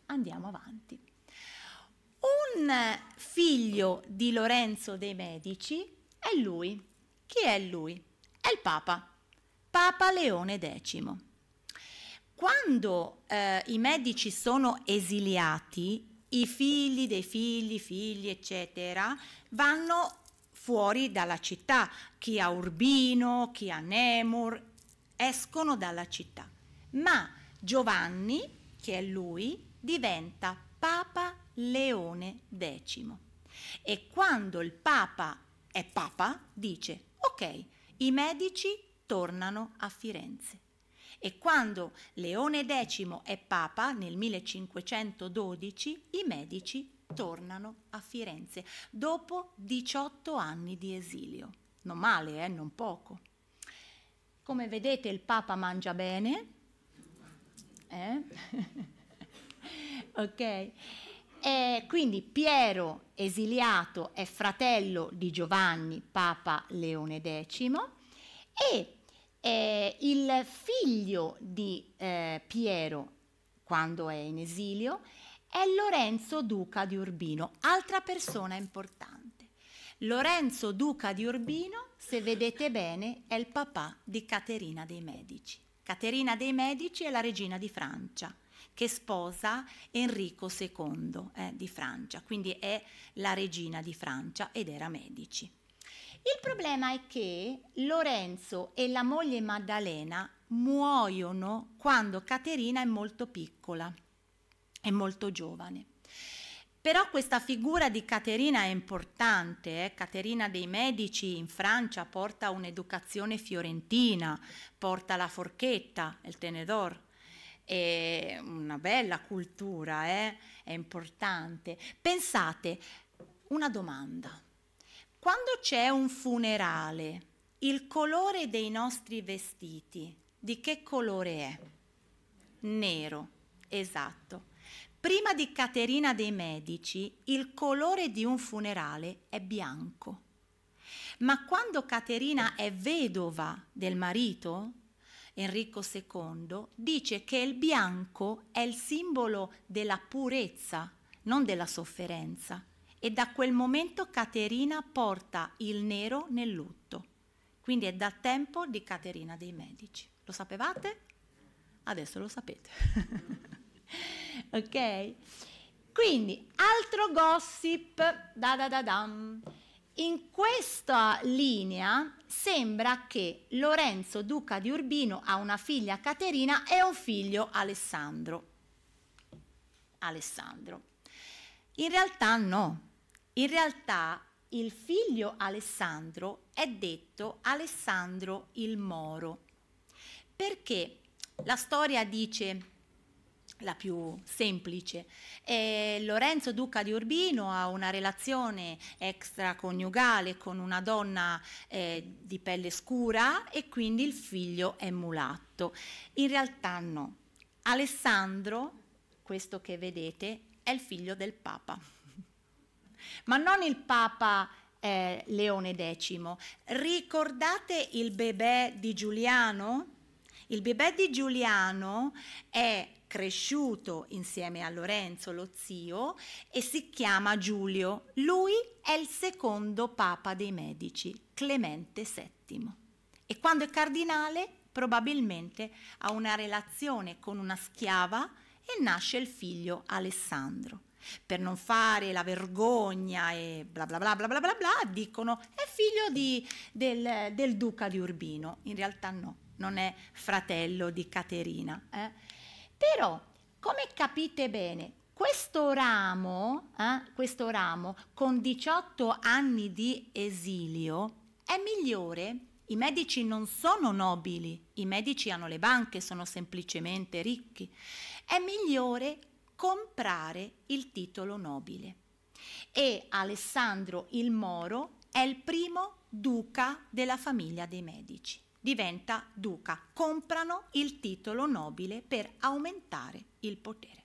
Andiamo avanti. Un figlio di Lorenzo dei Medici è lui, chi è lui? È il Papa, Papa Leone X. Quando eh, i medici sono esiliati, i figli dei figli, figli, eccetera, vanno fuori dalla città, chi ha Urbino, chi ha Nemur, escono dalla città. Ma Giovanni, che è lui, diventa Papa Leone X. E quando il Papa è Papa, dice Ok, i medici tornano a Firenze. E quando Leone X è papa nel 1512, i medici tornano a Firenze dopo 18 anni di esilio. Non male, eh? non poco. Come vedete il papa mangia bene. Eh? ok. Eh, quindi Piero esiliato è fratello di Giovanni, Papa Leone X, e eh, il figlio di eh, Piero, quando è in esilio, è Lorenzo Duca di Urbino, altra persona importante. Lorenzo Duca di Urbino, se vedete bene, è il papà di Caterina dei Medici. Caterina dei Medici è la regina di Francia che sposa Enrico II eh, di Francia, quindi è la regina di Francia ed era Medici. Il problema è che Lorenzo e la moglie Maddalena muoiono quando Caterina è molto piccola, è molto giovane. Però questa figura di Caterina è importante, eh? Caterina dei Medici in Francia porta un'educazione fiorentina, porta la forchetta, il tenedor, è una bella cultura, eh? è importante. Pensate, una domanda. Quando c'è un funerale, il colore dei nostri vestiti, di che colore è? Nero, esatto. Prima di Caterina dei Medici, il colore di un funerale è bianco. Ma quando Caterina è vedova del marito, Enrico II, dice che il bianco è il simbolo della purezza, non della sofferenza, e da quel momento Caterina porta il nero nel lutto. Quindi è da tempo di Caterina dei Medici. Lo sapevate? Adesso lo sapete. ok? Quindi, altro gossip. Da da da dam. In questa linea sembra che Lorenzo, duca di Urbino, ha una figlia Caterina e un figlio Alessandro. Alessandro. In realtà no, in realtà il figlio Alessandro è detto Alessandro il Moro, perché la storia dice la più semplice. E Lorenzo Duca di Urbino ha una relazione extraconiugale con una donna eh, di pelle scura e quindi il figlio è mulatto. In realtà no. Alessandro, questo che vedete, è il figlio del Papa. Ma non il Papa eh, Leone X. Ricordate il bebè di Giuliano? Il bebè di Giuliano è cresciuto insieme a Lorenzo, lo zio, e si chiama Giulio. Lui è il secondo papa dei Medici, Clemente VII. E quando è cardinale, probabilmente ha una relazione con una schiava e nasce il figlio Alessandro. Per non fare la vergogna e bla bla bla bla bla bla, bla dicono è figlio di, del, del, duca di Urbino. In realtà no, non è fratello di Caterina. Eh? Però, come capite bene, questo ramo, eh, questo ramo con 18 anni di esilio è migliore. I medici non sono nobili, i medici hanno le banche, sono semplicemente ricchi. È migliore comprare il titolo nobile. E Alessandro il Moro è il primo duca della famiglia dei medici diventa duca, comprano il titolo nobile per aumentare il potere.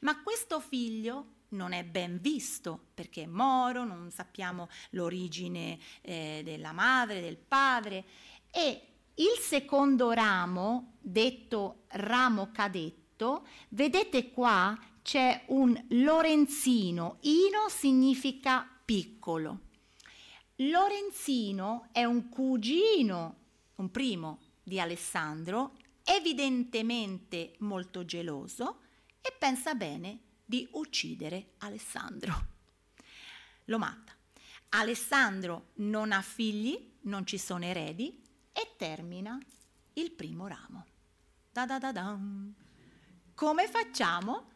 Ma questo figlio non è ben visto perché è moro, non sappiamo l'origine eh, della madre, del padre e il secondo ramo, detto ramo cadetto, vedete qua c'è un Lorenzino, Ino significa piccolo. Lorenzino è un cugino un primo di Alessandro, evidentemente molto geloso, e pensa bene di uccidere Alessandro. Lo mata. Alessandro non ha figli, non ci sono eredi e termina il primo ramo. Da Da da da Come facciamo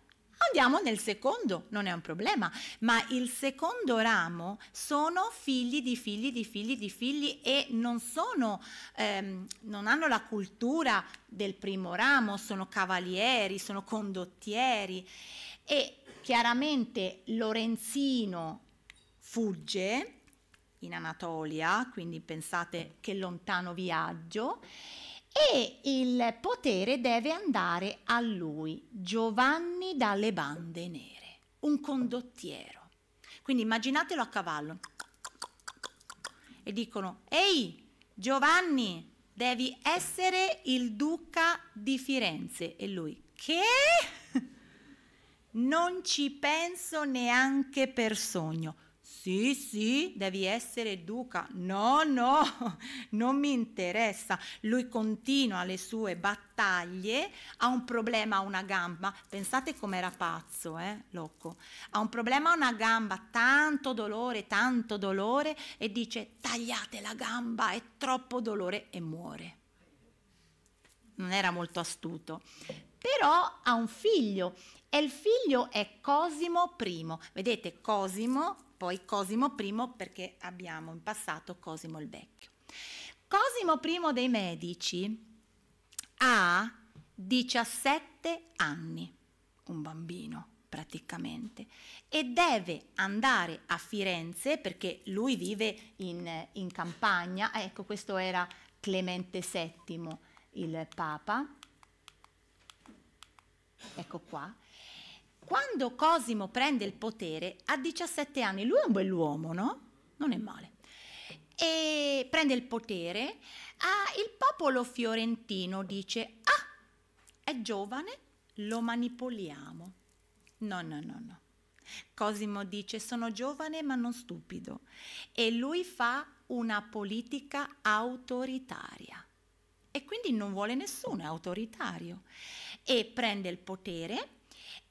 Andiamo nel secondo, non è un problema, ma il secondo ramo sono figli di figli di figli di figli e non sono, ehm, non hanno la cultura del primo ramo, sono cavalieri, sono condottieri e chiaramente Lorenzino fugge in Anatolia, quindi pensate che lontano viaggio e il potere deve andare a lui, Giovanni dalle bande nere, un condottiero. Quindi immaginatelo a cavallo e dicono, ehi Giovanni, devi essere il duca di Firenze. E lui, che? Non ci penso neanche per sogno. Sì, sì, devi essere duca. No, no, non mi interessa. Lui continua le sue battaglie, ha un problema a una gamba. Pensate com'era pazzo, eh, Locco. Ha un problema a una gamba, tanto dolore, tanto dolore, e dice tagliate la gamba, è troppo dolore e muore. Non era molto astuto però ha un figlio e il figlio è Cosimo I. Vedete, Cosimo poi Cosimo I perché abbiamo in passato Cosimo il Vecchio. Cosimo I dei Medici ha 17 anni, un bambino praticamente, e deve andare a Firenze perché lui vive in, in campagna, ah, ecco questo era Clemente VII, il Papa, ecco qua, quando Cosimo prende il potere a 17 anni, lui è un bell'uomo, no? Non è male. E prende il potere, ah, il popolo fiorentino dice, ah, è giovane, lo manipoliamo. No, no, no, no. Cosimo dice, sono giovane ma non stupido. E lui fa una politica autoritaria. E quindi non vuole nessuno, è autoritario. E prende il potere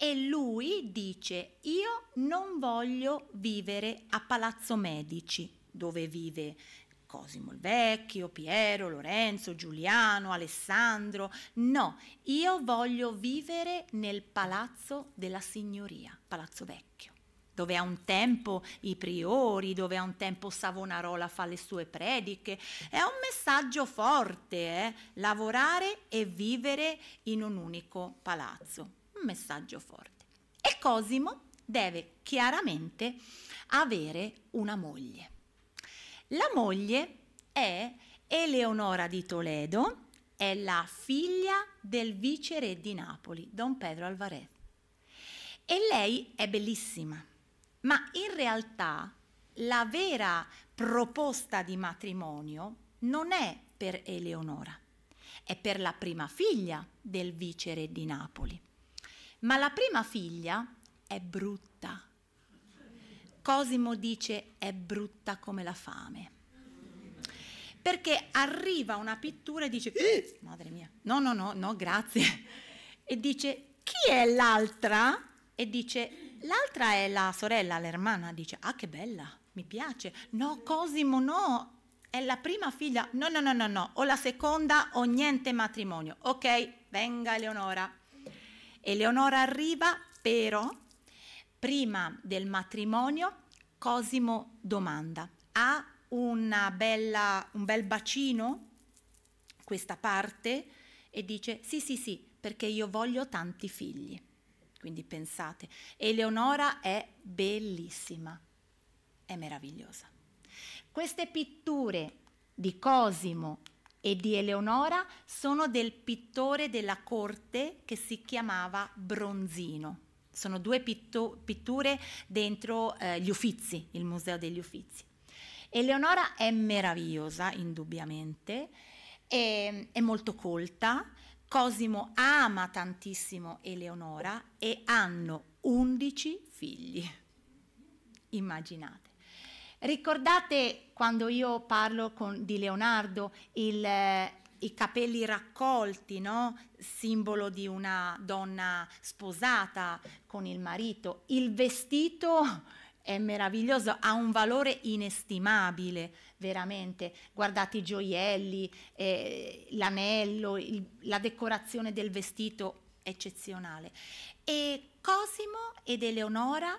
e lui dice io non voglio vivere a Palazzo Medici, dove vive Cosimo il Vecchio, Piero, Lorenzo, Giuliano, Alessandro. No, io voglio vivere nel palazzo della signoria, Palazzo Vecchio dove a un tempo i priori, dove a un tempo Savonarola fa le sue prediche. È un messaggio forte, eh? lavorare e vivere in un unico palazzo un messaggio forte. E Cosimo deve chiaramente avere una moglie. La moglie è Eleonora di Toledo, è la figlia del viceré di Napoli, Don Pedro Alvarez. E lei è bellissima, ma in realtà la vera proposta di matrimonio non è per Eleonora, è per la prima figlia del viceré di Napoli. Ma la prima figlia è brutta. Cosimo dice è brutta come la fame. Perché arriva una pittura e dice, eh. madre mia, no, no, no, no, grazie. E dice, chi è l'altra? E dice, l'altra è la sorella, l'ermana. Dice, ah, che bella, mi piace. No, Cosimo, no, è la prima figlia. No, no, no, no, no, o la seconda o niente matrimonio. Ok, venga Eleonora. Eleonora arriva però prima del matrimonio, Cosimo domanda, ha bella, un bel bacino questa parte? E dice sì sì sì, perché io voglio tanti figli. Quindi pensate, Eleonora è bellissima, è meravigliosa. Queste pitture di Cosimo e di Eleonora sono del pittore della corte che si chiamava Bronzino. Sono due pittu- pitture dentro eh, gli Uffizi, il Museo degli Uffizi. Eleonora è meravigliosa, indubbiamente, è, è molto colta, Cosimo ama tantissimo Eleonora e hanno 11 figli. Immaginate. Ricordate quando io parlo con, di Leonardo, il, eh, i capelli raccolti, no? simbolo di una donna sposata con il marito, il vestito è meraviglioso, ha un valore inestimabile, veramente. Guardate i gioielli, eh, l'anello, il, la decorazione del vestito eccezionale. E Cosimo ed Eleonora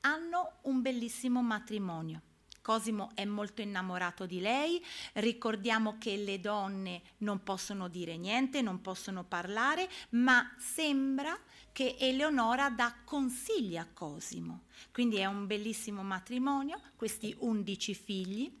hanno un bellissimo matrimonio. Cosimo è molto innamorato di lei, ricordiamo che le donne non possono dire niente, non possono parlare, ma sembra che Eleonora dà consigli a Cosimo. Quindi è un bellissimo matrimonio, questi undici figli.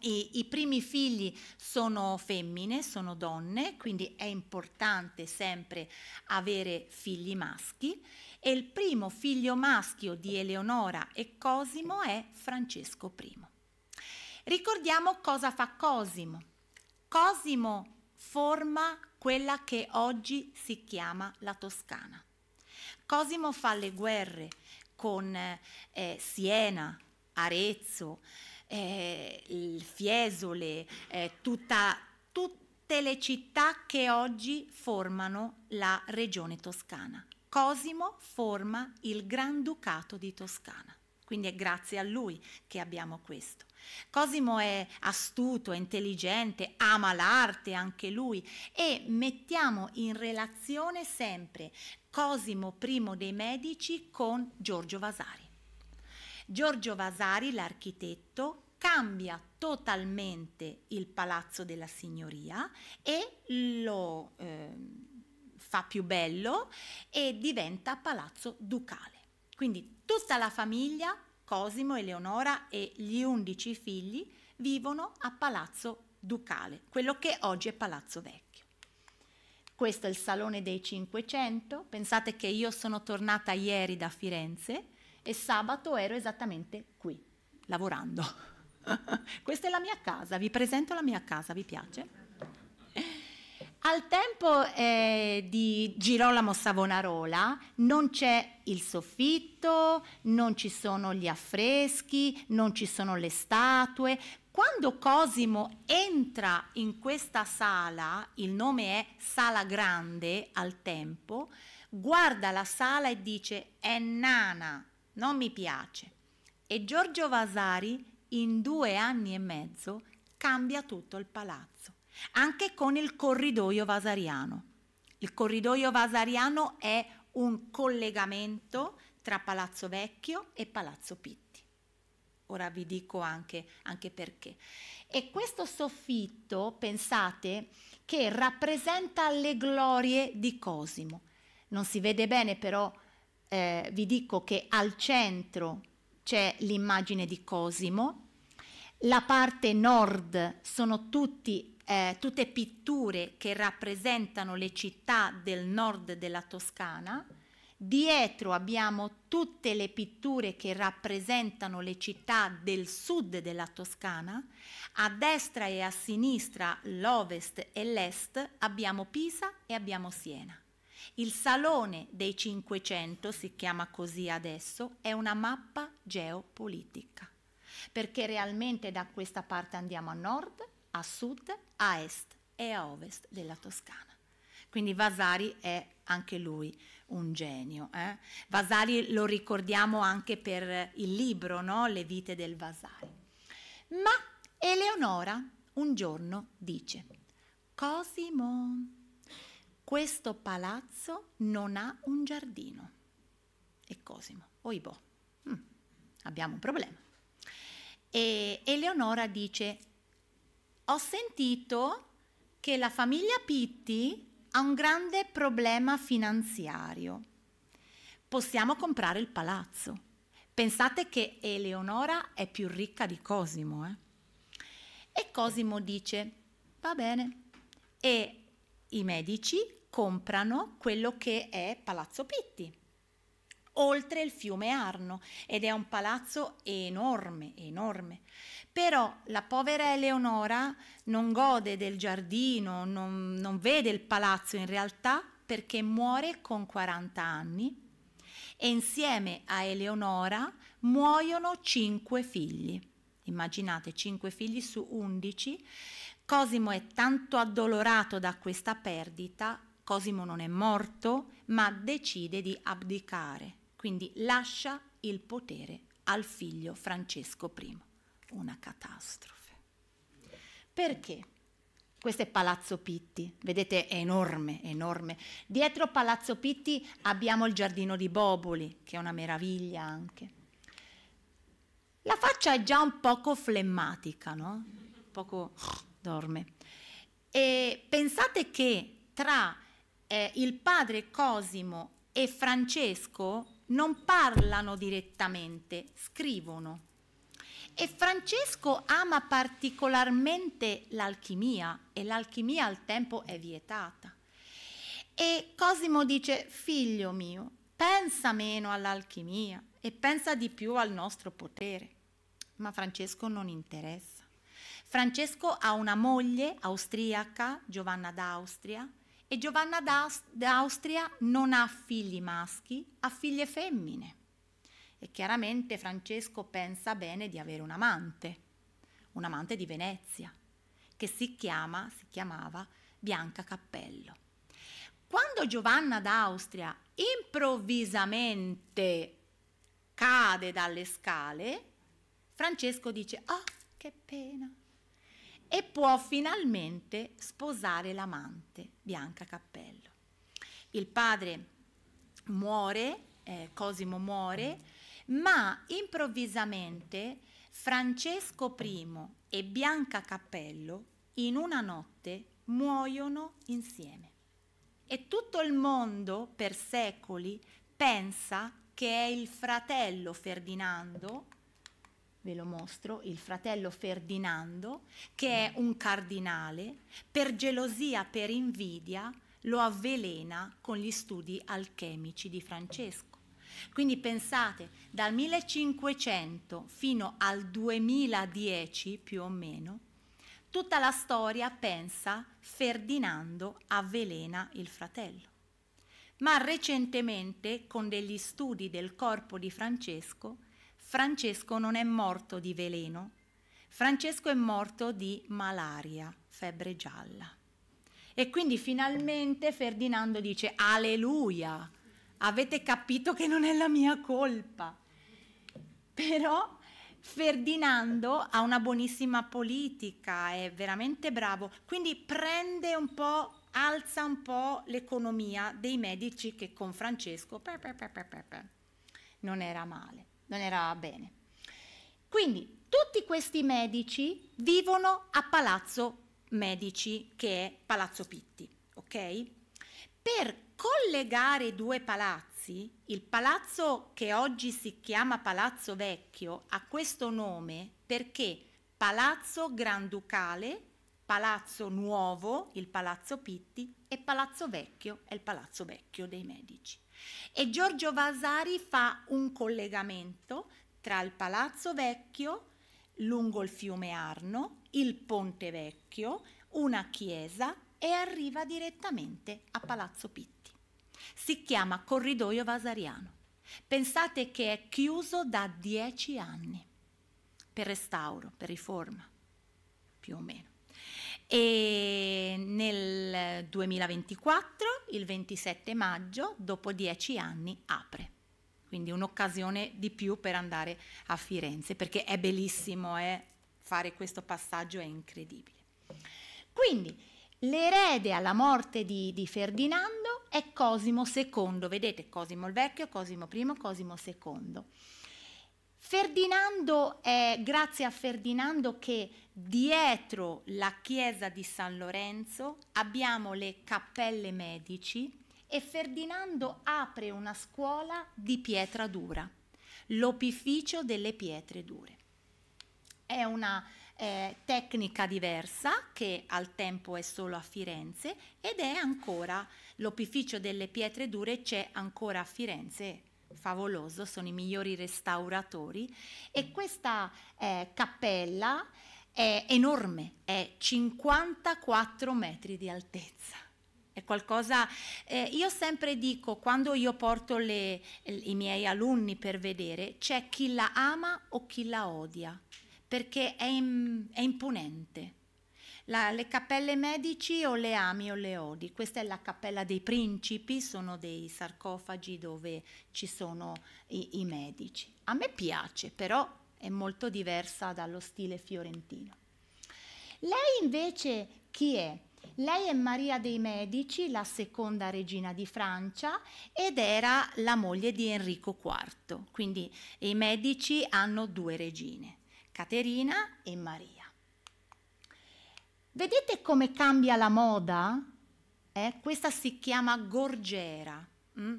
I, I, primi figli sono femmine, sono donne, quindi è importante sempre avere figli maschi e il primo figlio maschio di Eleonora e Cosimo è Francesco I. Ricordiamo cosa fa Cosimo. Cosimo forma quella che oggi si chiama la Toscana. Cosimo fa le guerre con eh, Siena, Arezzo, eh, il Fiesole, eh, tutta, tutte le città che oggi formano la regione toscana. Cosimo forma il Granducato di Toscana. Quindi è grazie a lui che abbiamo questo. Cosimo è astuto, intelligente, ama l'arte anche lui e mettiamo in relazione sempre Cosimo I dei Medici con Giorgio Vasari. Giorgio Vasari, l'architetto, cambia totalmente il palazzo della signoria e lo... Eh, fa più bello e diventa palazzo ducale. Quindi tutta la famiglia, Cosimo, Eleonora e gli undici figli, vivono a palazzo ducale, quello che oggi è palazzo vecchio. Questo è il Salone dei Cinquecento, pensate che io sono tornata ieri da Firenze e sabato ero esattamente qui, lavorando. Questa è la mia casa, vi presento la mia casa, vi piace? Al tempo eh, di Girolamo Savonarola non c'è il soffitto, non ci sono gli affreschi, non ci sono le statue. Quando Cosimo entra in questa sala, il nome è Sala Grande al tempo, guarda la sala e dice è nana, non mi piace. E Giorgio Vasari in due anni e mezzo cambia tutto il palazzo anche con il corridoio vasariano. Il corridoio vasariano è un collegamento tra Palazzo Vecchio e Palazzo Pitti. Ora vi dico anche, anche perché. E questo soffitto, pensate, che rappresenta le glorie di Cosimo. Non si vede bene però, eh, vi dico che al centro c'è l'immagine di Cosimo, la parte nord sono tutti eh, tutte pitture che rappresentano le città del nord della Toscana, dietro abbiamo tutte le pitture che rappresentano le città del sud della Toscana, a destra e a sinistra l'ovest e l'est abbiamo Pisa e abbiamo Siena. Il Salone dei Cinquecento, si chiama così adesso, è una mappa geopolitica, perché realmente da questa parte andiamo a nord, a sud, a est e a ovest della Toscana. Quindi Vasari è anche lui un genio. Eh? Vasari lo ricordiamo anche per il libro, no? Le vite del Vasari. Ma Eleonora un giorno dice, Cosimo, questo palazzo non ha un giardino. E Cosimo, oibò, mm, abbiamo un problema. E Eleonora dice, ho sentito che la famiglia Pitti ha un grande problema finanziario. Possiamo comprare il palazzo. Pensate che Eleonora è più ricca di Cosimo. Eh? E Cosimo dice, va bene. E i medici comprano quello che è Palazzo Pitti oltre il fiume Arno ed è un palazzo enorme, enorme. Però la povera Eleonora non gode del giardino, non, non vede il palazzo in realtà perché muore con 40 anni e insieme a Eleonora muoiono 5 figli. Immaginate 5 figli su 11. Cosimo è tanto addolorato da questa perdita Cosimo non è morto, ma decide di abdicare quindi lascia il potere al figlio Francesco I. Una catastrofe. Perché? Questo è Palazzo Pitti, vedete è enorme, enorme. Dietro Palazzo Pitti abbiamo il giardino di Boboli, che è una meraviglia anche. La faccia è già un poco flemmatica, no? Un poco dorme. E pensate che tra eh, il padre Cosimo e Francesco non parlano direttamente, scrivono. E Francesco ama particolarmente l'alchimia e l'alchimia al tempo è vietata. E Cosimo dice, figlio mio, pensa meno all'alchimia e pensa di più al nostro potere. Ma Francesco non interessa. Francesco ha una moglie austriaca, Giovanna d'Austria, e Giovanna d'Austria non ha figli maschi, ha figlie femmine. E chiaramente Francesco pensa bene di avere un amante, un amante di Venezia, che si chiama, si chiamava Bianca Cappello. Quando Giovanna d'Austria improvvisamente cade dalle scale, Francesco dice, ah, oh, che pena, e può finalmente sposare l'amante Bianca Cappello. Il padre muore, eh, Cosimo muore, ma improvvisamente Francesco I e Bianca Cappello in una notte muoiono insieme. E tutto il mondo per secoli pensa che è il fratello Ferdinando ve lo mostro, il fratello Ferdinando, che è un cardinale, per gelosia, per invidia, lo avvelena con gli studi alchemici di Francesco. Quindi pensate, dal 1500 fino al 2010 più o meno, tutta la storia pensa Ferdinando avvelena il fratello. Ma recentemente, con degli studi del corpo di Francesco, Francesco non è morto di veleno, Francesco è morto di malaria, febbre gialla. E quindi finalmente Ferdinando dice, alleluia, avete capito che non è la mia colpa. Però Ferdinando ha una buonissima politica, è veramente bravo, quindi prende un po', alza un po' l'economia dei medici che con Francesco pe, pe, pe, non era male non era bene. Quindi tutti questi medici vivono a Palazzo Medici, che è Palazzo Pitti, ok? Per collegare due palazzi, il palazzo che oggi si chiama Palazzo Vecchio ha questo nome perché Palazzo Granducale Palazzo Nuovo, il Palazzo Pitti, e Palazzo Vecchio, è il Palazzo Vecchio dei Medici. E Giorgio Vasari fa un collegamento tra il Palazzo Vecchio, lungo il fiume Arno, il Ponte Vecchio, una chiesa e arriva direttamente a Palazzo Pitti. Si chiama Corridoio Vasariano. Pensate che è chiuso da dieci anni per restauro, per riforma, più o meno e nel 2024, il 27 maggio, dopo dieci anni, apre. Quindi un'occasione di più per andare a Firenze, perché è bellissimo, eh? fare questo passaggio è incredibile. Quindi l'erede alla morte di, di Ferdinando è Cosimo II, vedete Cosimo il Vecchio, Cosimo I, Cosimo II. Ferdinando è grazie a Ferdinando che dietro la chiesa di San Lorenzo abbiamo le cappelle medici e Ferdinando apre una scuola di pietra dura, l'opificio delle pietre dure. È una eh, tecnica diversa che al tempo è solo a Firenze ed è ancora l'opificio delle pietre dure c'è ancora a Firenze favoloso, sono i migliori restauratori e questa eh, cappella è enorme, è 54 metri di altezza. È qualcosa, eh, io sempre dico, quando io porto le, i miei alunni per vedere, c'è chi la ama o chi la odia, perché è, è imponente la, le cappelle medici o le ami o le odi. Questa è la cappella dei principi, sono dei sarcofagi dove ci sono i, i medici. A me piace, però è molto diversa dallo stile fiorentino. Lei invece chi è? Lei è Maria dei Medici, la seconda regina di Francia, ed era la moglie di Enrico IV. Quindi i Medici hanno due regine, Caterina e Maria. Vedete come cambia la moda? Eh? Questa si chiama Gorgiera. Mm?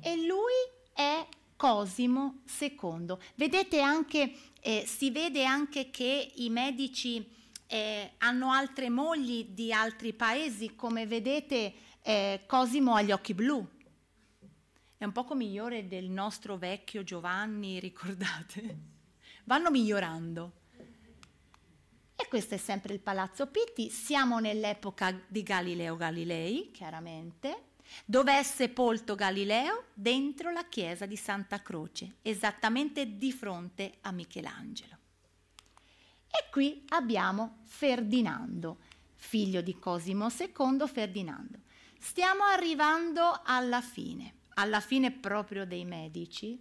E lui è Cosimo II. Vedete anche, eh, si vede anche che i medici eh, hanno altre mogli di altri paesi, come vedete eh, Cosimo ha gli occhi blu. È un poco migliore del nostro vecchio Giovanni, ricordate? Vanno migliorando questo è sempre il Palazzo Pitti, siamo nell'epoca di Galileo Galilei, chiaramente, dove è sepolto Galileo? Dentro la chiesa di Santa Croce, esattamente di fronte a Michelangelo. E qui abbiamo Ferdinando, figlio di Cosimo II Ferdinando. Stiamo arrivando alla fine, alla fine proprio dei Medici.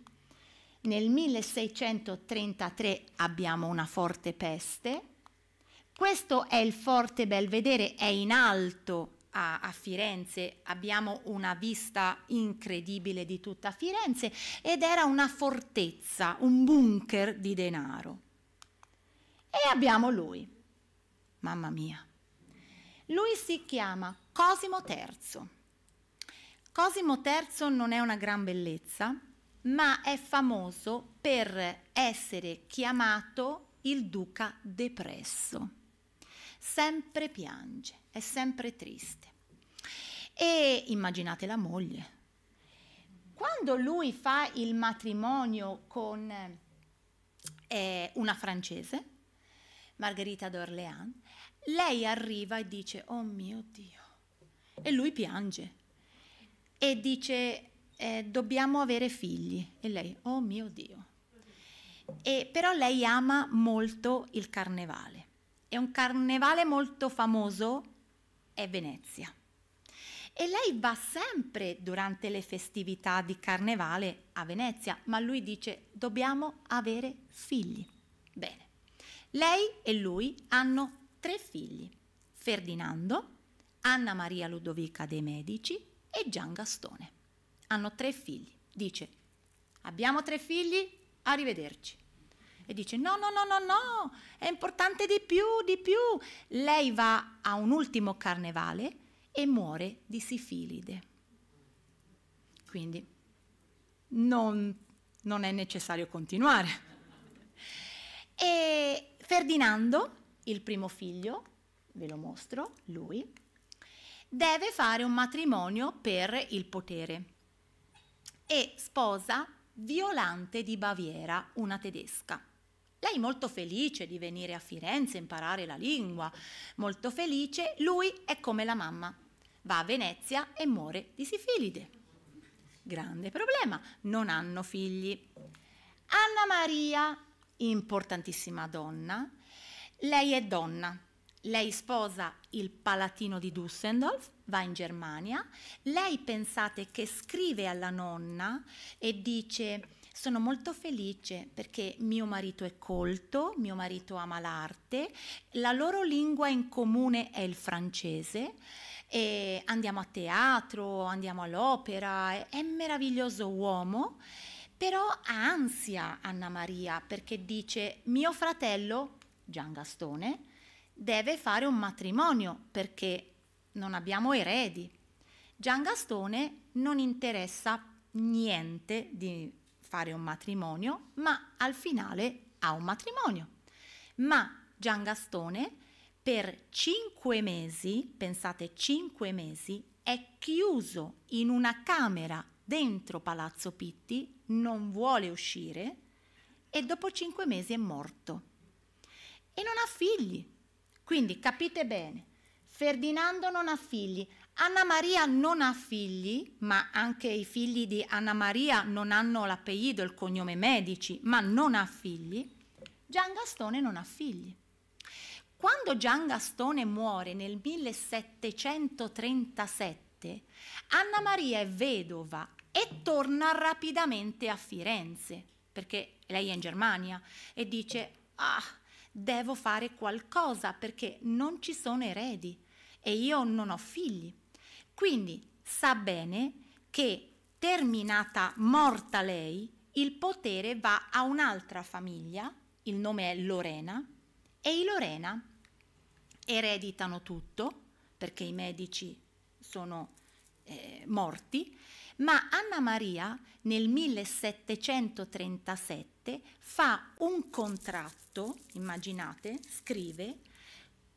Nel 1633 abbiamo una forte peste, questo è il Forte Belvedere, è in alto a, a, Firenze, abbiamo una vista incredibile di tutta Firenze ed era una fortezza, un bunker di denaro. E abbiamo lui, mamma mia. Lui si chiama Cosimo III. Cosimo III non è una gran bellezza, ma è famoso per essere chiamato il duca depresso sempre piange, è sempre triste. E immaginate la moglie. Quando lui fa il matrimonio con eh, una francese, Margherita d'Orléans, lei arriva e dice, oh mio Dio, e lui piange e dice, eh, dobbiamo avere figli. E lei, oh mio Dio. E, però lei ama molto il carnevale e un carnevale molto famoso è Venezia. E lei va sempre durante le festività di carnevale a Venezia, ma lui dice dobbiamo avere figli. Bene, lei e lui hanno tre figli, Ferdinando, Anna Maria Ludovica dei Medici e Gian Gastone. Hanno tre figli. Dice, abbiamo tre figli, arrivederci e dice no, no, no, no, no, è importante di più, di più. Lei va a un ultimo carnevale e muore di sifilide. Quindi non, non è necessario continuare. E Ferdinando, il primo figlio, ve lo mostro, lui, deve fare un matrimonio per il potere e sposa Violante di Baviera, una tedesca. Lei molto felice di venire a Firenze, imparare la lingua, molto felice, lui è come la mamma, va a Venezia e muore di sifilide. Grande problema, non hanno figli. Anna Maria, importantissima donna, lei è donna, lei sposa il palatino di Dusseldorf, va in Germania, lei pensate che scrive alla nonna e dice sono molto felice perché mio marito è colto, mio marito ama l'arte, la loro lingua in comune è il francese e andiamo a teatro, andiamo all'opera, è un meraviglioso uomo. Però ha ansia Anna Maria perché dice mio fratello Gian Gastone deve fare un matrimonio perché non abbiamo eredi. Gian Gastone non interessa niente di fare un matrimonio, ma al finale ha un matrimonio. Ma Gian Gastone per cinque mesi, pensate cinque mesi, è chiuso in una camera dentro Palazzo Pitti, non vuole uscire e dopo cinque mesi è morto. E non ha figli. Quindi capite bene, Ferdinando non ha figli, Anna Maria non ha figli, ma anche i figli di Anna Maria non hanno l'appellido, il cognome Medici, ma non ha figli. Gian Gastone non ha figli. Quando Gian Gastone muore nel 1737, Anna Maria è vedova e torna rapidamente a Firenze, perché lei è in Germania, e dice, ah, devo fare qualcosa perché non ci sono eredi e io non ho figli. Quindi sa bene che terminata morta lei, il potere va a un'altra famiglia, il nome è Lorena, e i Lorena ereditano tutto, perché i medici sono eh, morti, ma Anna Maria nel 1737 fa un contratto, immaginate, scrive,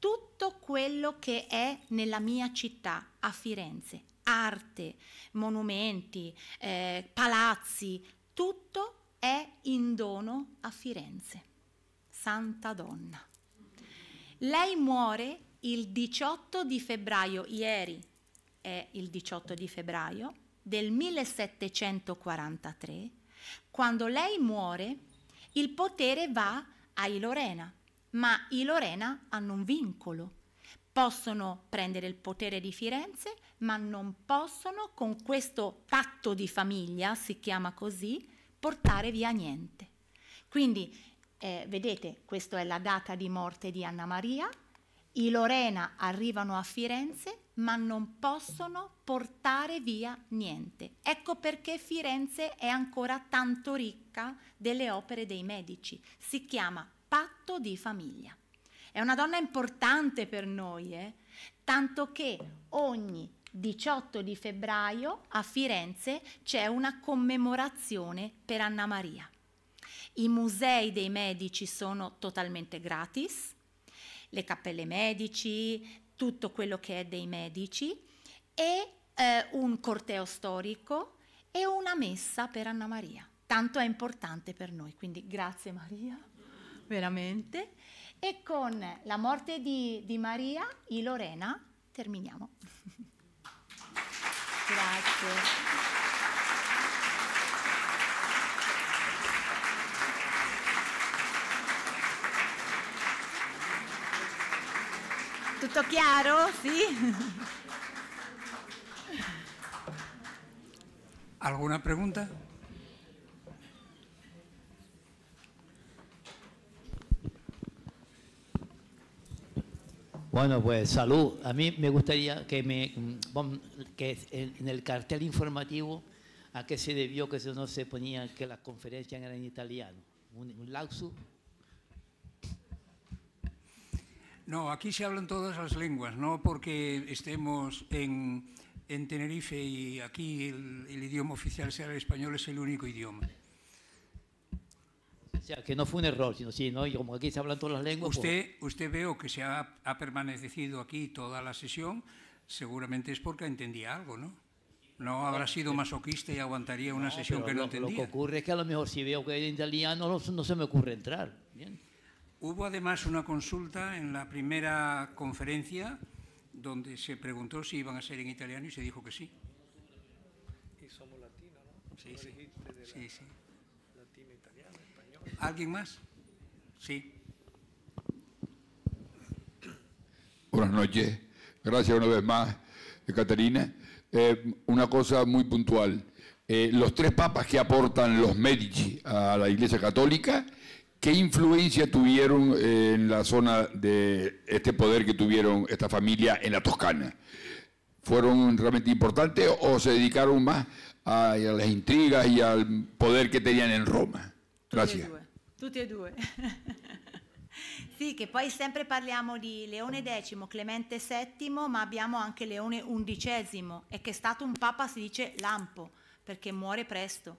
tutto quello che è nella mia città, a Firenze, arte, monumenti, eh, palazzi, tutto è in dono a Firenze, Santa Donna. Lei muore il 18 di febbraio, ieri è il 18 di febbraio del 1743, quando lei muore il potere va ai Lorena, ma i Lorena hanno un vincolo. Possono prendere il potere di Firenze, ma non possono, con questo patto di famiglia, si chiama così, portare via niente. Quindi, eh, vedete, questa è la data di morte di Anna Maria, i Lorena arrivano a Firenze, ma non possono portare via niente. Ecco perché Firenze è ancora tanto ricca delle opere dei medici. Si chiama patto di famiglia. È una donna importante per noi, eh? tanto che ogni 18 di febbraio a Firenze c'è una commemorazione per Anna Maria. I musei dei medici sono totalmente gratis, le cappelle medici, tutto quello che è dei medici e eh, un corteo storico e una messa per Anna Maria. Tanto è importante per noi, quindi grazie Maria veramente. E con la morte di, di Maria e Lorena terminiamo. Grazie. Tutto chiaro? Sì. ¿Alguna pregunta? Bueno, pues salud. A mí me gustaría que me mm, en el cartel informativo a qué se debió que no se ponía que las conferencias eran en italiano. Un, No, aquí se hablan todas las lenguas, no porque estemos en, en Tenerife y aquí el idioma oficial sea el español, es el único idioma. O sea, que no fue un error, sino sí, ¿no? Y como aquí se hablan todas las lenguas... Pues usted, usted veo que se ha, permanecido aquí toda la sesión, seguramente es porque entendía algo, ¿no? No habrá sido eh, masoquista y aguantaría una sesión que no entendía. Lo que ocurre es que a lo mejor si veo que en italiano no, no se me ocurre entrar. ¿bien? Hubo además una consulta en la primera conferencia donde se preguntó si iban a ser en italiano y se dijo que sí. Y somos latinos, ¿no? Sí, sí. sí, sí. ¿Alguien más? Sí. Buenas noches. Gracias una vez más, Caterina. Eh, una cosa muy puntual. Eh, los tres papas que aportan los Medici a la Iglesia Católica, ¿qué influencia tuvieron eh, en la zona de este poder que tuvieron esta familia en la Toscana? ¿Fueron realmente importantes o se dedicaron más a, a las intrigas y al poder que tenían en Roma? Gracias. tutti e due. sì, che poi sempre parliamo di Leone X, Clemente VII, ma abbiamo anche Leone XI, e che è stato un papa, si dice, lampo, perché muore presto.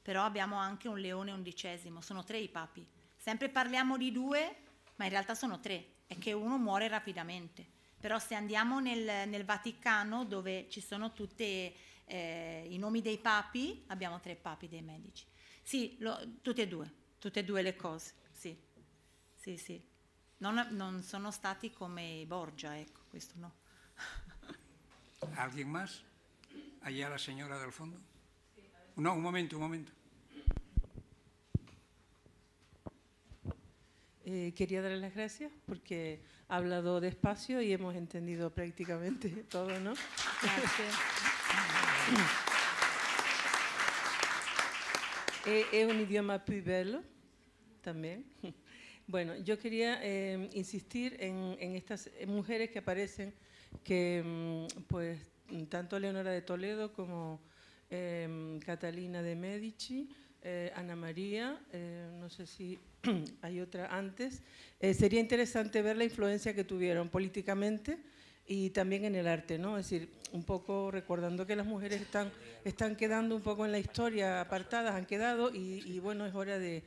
Però abbiamo anche un Leone XI, sono tre i papi. Sempre parliamo di due, ma in realtà sono tre, e che uno muore rapidamente. Però se andiamo nel, nel Vaticano, dove ci sono tutti eh, i nomi dei papi, abbiamo tre papi dei medici. Sì, lo, tutti e due. Tutte e due le cose, sì. Sì, sì. Non, non sono stati come Borgia, ecco, questo no. Alguien más? Allá la signora del fondo. No, un momento, un momento. Eh, quería darle las gracias porque ha hablado despacio y hemos entendido prácticamente todo, ¿no? Gracias. Eh, es un idioma muy bello también. Bueno, yo quería em, insistir en, estas mujeres que aparecen, que em, pues tanto Leonora de Toledo como em, Catalina de Medici, eh, Ana María, eh, no sé si hay otra antes. sería interesante ver la influencia que tuvieron políticamente y también en el arte, ¿no? Es decir, un poco recordando que las mujeres están, están quedando un poco en la historia, apartadas han quedado y, bueno, es hora de,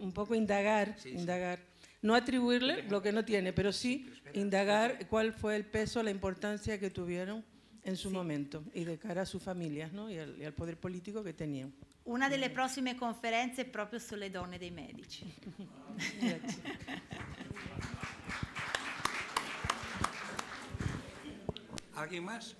un poco indagar, indagar. No atribuirle lo que no tiene, pero sí indagar cuál fue el peso, la importancia que tuvieron en su momento y de cara a sus familias no? al, poder político que tenían. Una de las prossime conferenze es proprio sulle donne dei medici. médicos ¿Alguien más?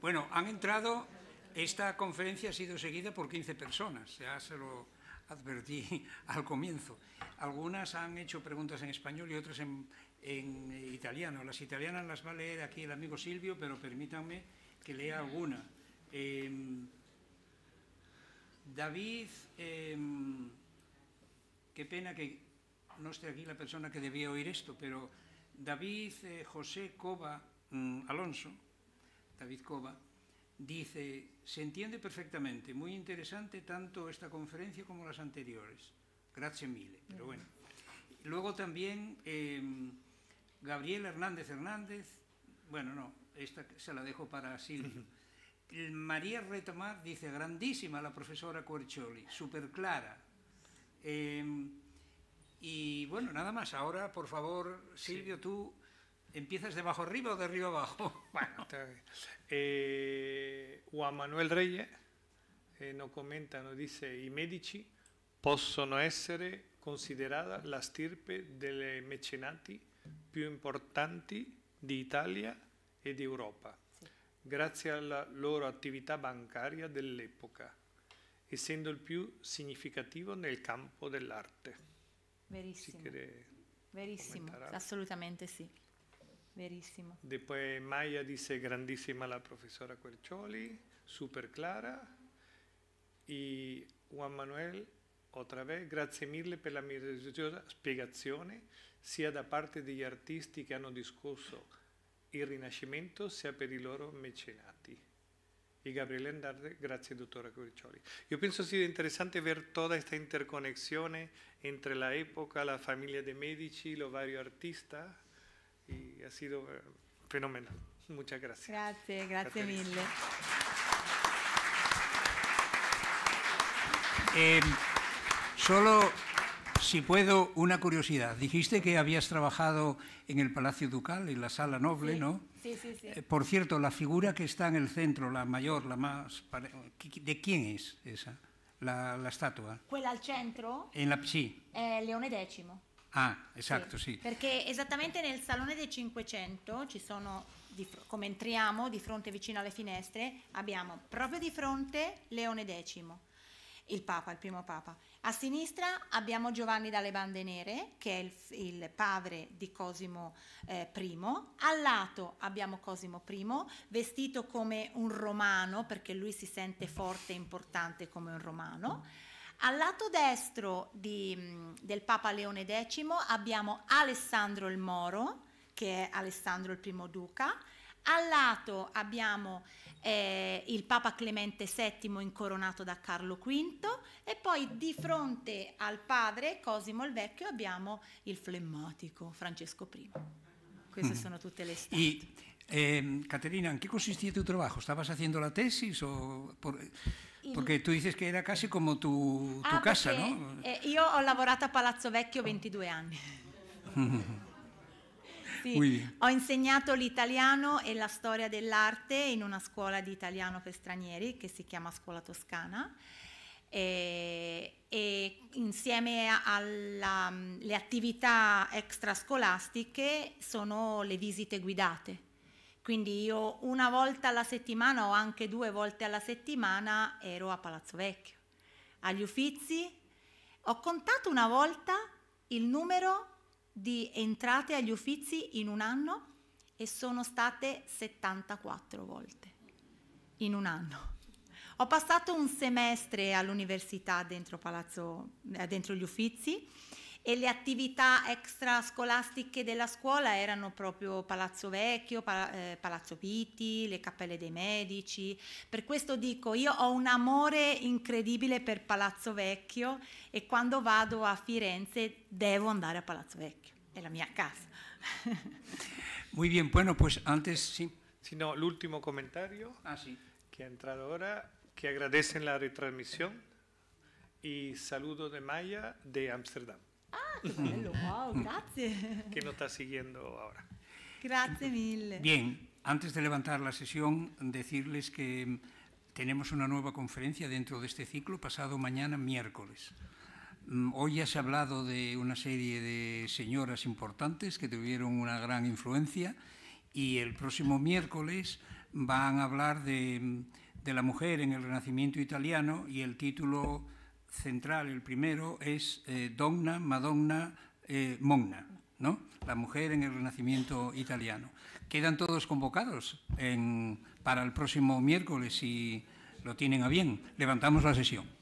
Bueno, han entrado, esta conferencia ha sido seguida por 15 personas, ya se lo advertí al comienzo. Algunas han hecho preguntas en español y otras en, italiano. Las italianas las va a leer aquí el amigo Silvio, pero permítanme que lea alguna. Em, David, em, qué pena que no esté aquí la persona que debía oír esto, pero David eh, José Cova Mm, Alonso, David Cova, dice, se entiende perfectamente, muy interesante tanto esta conferencia como las anteriores. Gracias mille, pero bueno. Luego también em, Gabriel Hernández Hernández, bueno, no, esta se la dejo para Silvio. María Retamar dice, grandísima la profesora Corcholi súper clara. Em, y bueno, nada más, ahora por favor, Silvio, tú ¿Empiezas de abajo arriba o de arriba abajo? Bueno, eh, Juan Manuel Reyes eh, nos comenta, nos dice, i medici possono essere considerata la stirpe delle mecenati più importanti di Italia e d'Europa, sì. grazie alla loro attività bancaria dell'epoca, essendo il più significativo nel campo dell'arte. Verissimo, verissimo, assolutamente sì. Verissimo. E poi Maya dice grandissima la professora Quercioli, super clara. E Juan Manuel, otra vez, grazie mille per la meravigliosa spiegazione, sia da parte degli artisti che hanno discusso il Rinascimento, sia per i loro mecenati. E Gabriele Andarde, grazie dottora Quercioli. Io penso sia interessante ver tutta questa interconexione entre la epoca, la famiglia de medici, lo vario artista. y ha sido eh, fenomenal. Muchas gracias. Gracias, gracias mille. Em, solo, si puedo, una curiosidad. Dijiste que habías trabajado en el Palacio Ducal, en la Sala Noble, ¿no? Sí, sí, sí. Eh, por cierto, la figura que está en el centro, la mayor, la más... ¿De quién es esa? La, la estatua. ¿Quella al centro? En la, sí. Eh, Leone X. Ah, esatto, sì. sì. Perché esattamente nel Salone dei 500 ci sono, come entriamo, di fronte vicino alle finestre, abbiamo proprio di fronte Leone X, il Papa, il primo Papa. A sinistra abbiamo Giovanni dalle Bande Nere, che è il, il padre di Cosimo eh, I. Al lato abbiamo Cosimo I, vestito come un romano, perché lui si sente forte e importante come un romano. Al lato destro di, mm, del Papa Leone X abbiamo Alessandro il Moro, che è Alessandro il primo duca, al lato abbiamo eh, il Papa Clemente VII incoronato da Carlo V e poi di fronte al padre Cosimo il Vecchio abbiamo il flemmatico Francesco I. Queste mm. sono tutte le storie. Eh, Caterina, che qué il tuo lavoro? ¿Estabas facendo la tesis o perché tu dici che era casi come tu, tu ah, casa, ¿no? Eh, io ho lavorato a Palazzo Vecchio 22 anni. sì, ho insegnato l'italiano e la storia dell'arte in una scuola di italiano per stranieri che si chiama Scuola Toscana. E, e insieme alle mm, attività extrascolastiche sono le visite guidate quindi io una volta alla settimana o anche due volte alla settimana ero a Palazzo Vecchio, agli Uffizi. Ho contato una volta il numero di entrate agli Uffizi in un anno e sono state 74 volte in un anno. Ho passato un semestre all'università dentro, eh, dentro gli Uffizi e le attività extrascolastiche della scuola erano proprio Palazzo Vecchio, Pal- eh, Palazzo Pitti, le Cappelle dei Medici. Per questo dico, io ho un amore incredibile per Palazzo Vecchio e quando vado a Firenze devo andare a Palazzo Vecchio, è la mia casa. Muy bien, bueno, pues antes sí. sí no, el último comentario ah, sí. que ha entrado ahora, que agradecen la retransmisión y saludo de Maya de Ámsterdam. Ah, qué bello, wow, mm. grazie. ¿Qué nos está siguiendo ahora. Gracias mille. Bien, antes de levantar la sesión, decirles que tenemos una nueva conferencia dentro de este ciclo, pasado mañana, miércoles. Mm, hoy ya se ha hablado de una serie de señoras importantes que tuvieron una gran influencia y el próximo miércoles van a hablar de, de la mujer en el Renacimiento italiano y el título central, el primero, es eh, Donna, Madonna, eh, Mogna, ¿no? la mujer en el Renacimiento italiano. Quedan todos convocados para el próximo miércoles, si lo tienen a bien. Levantamos la sesión.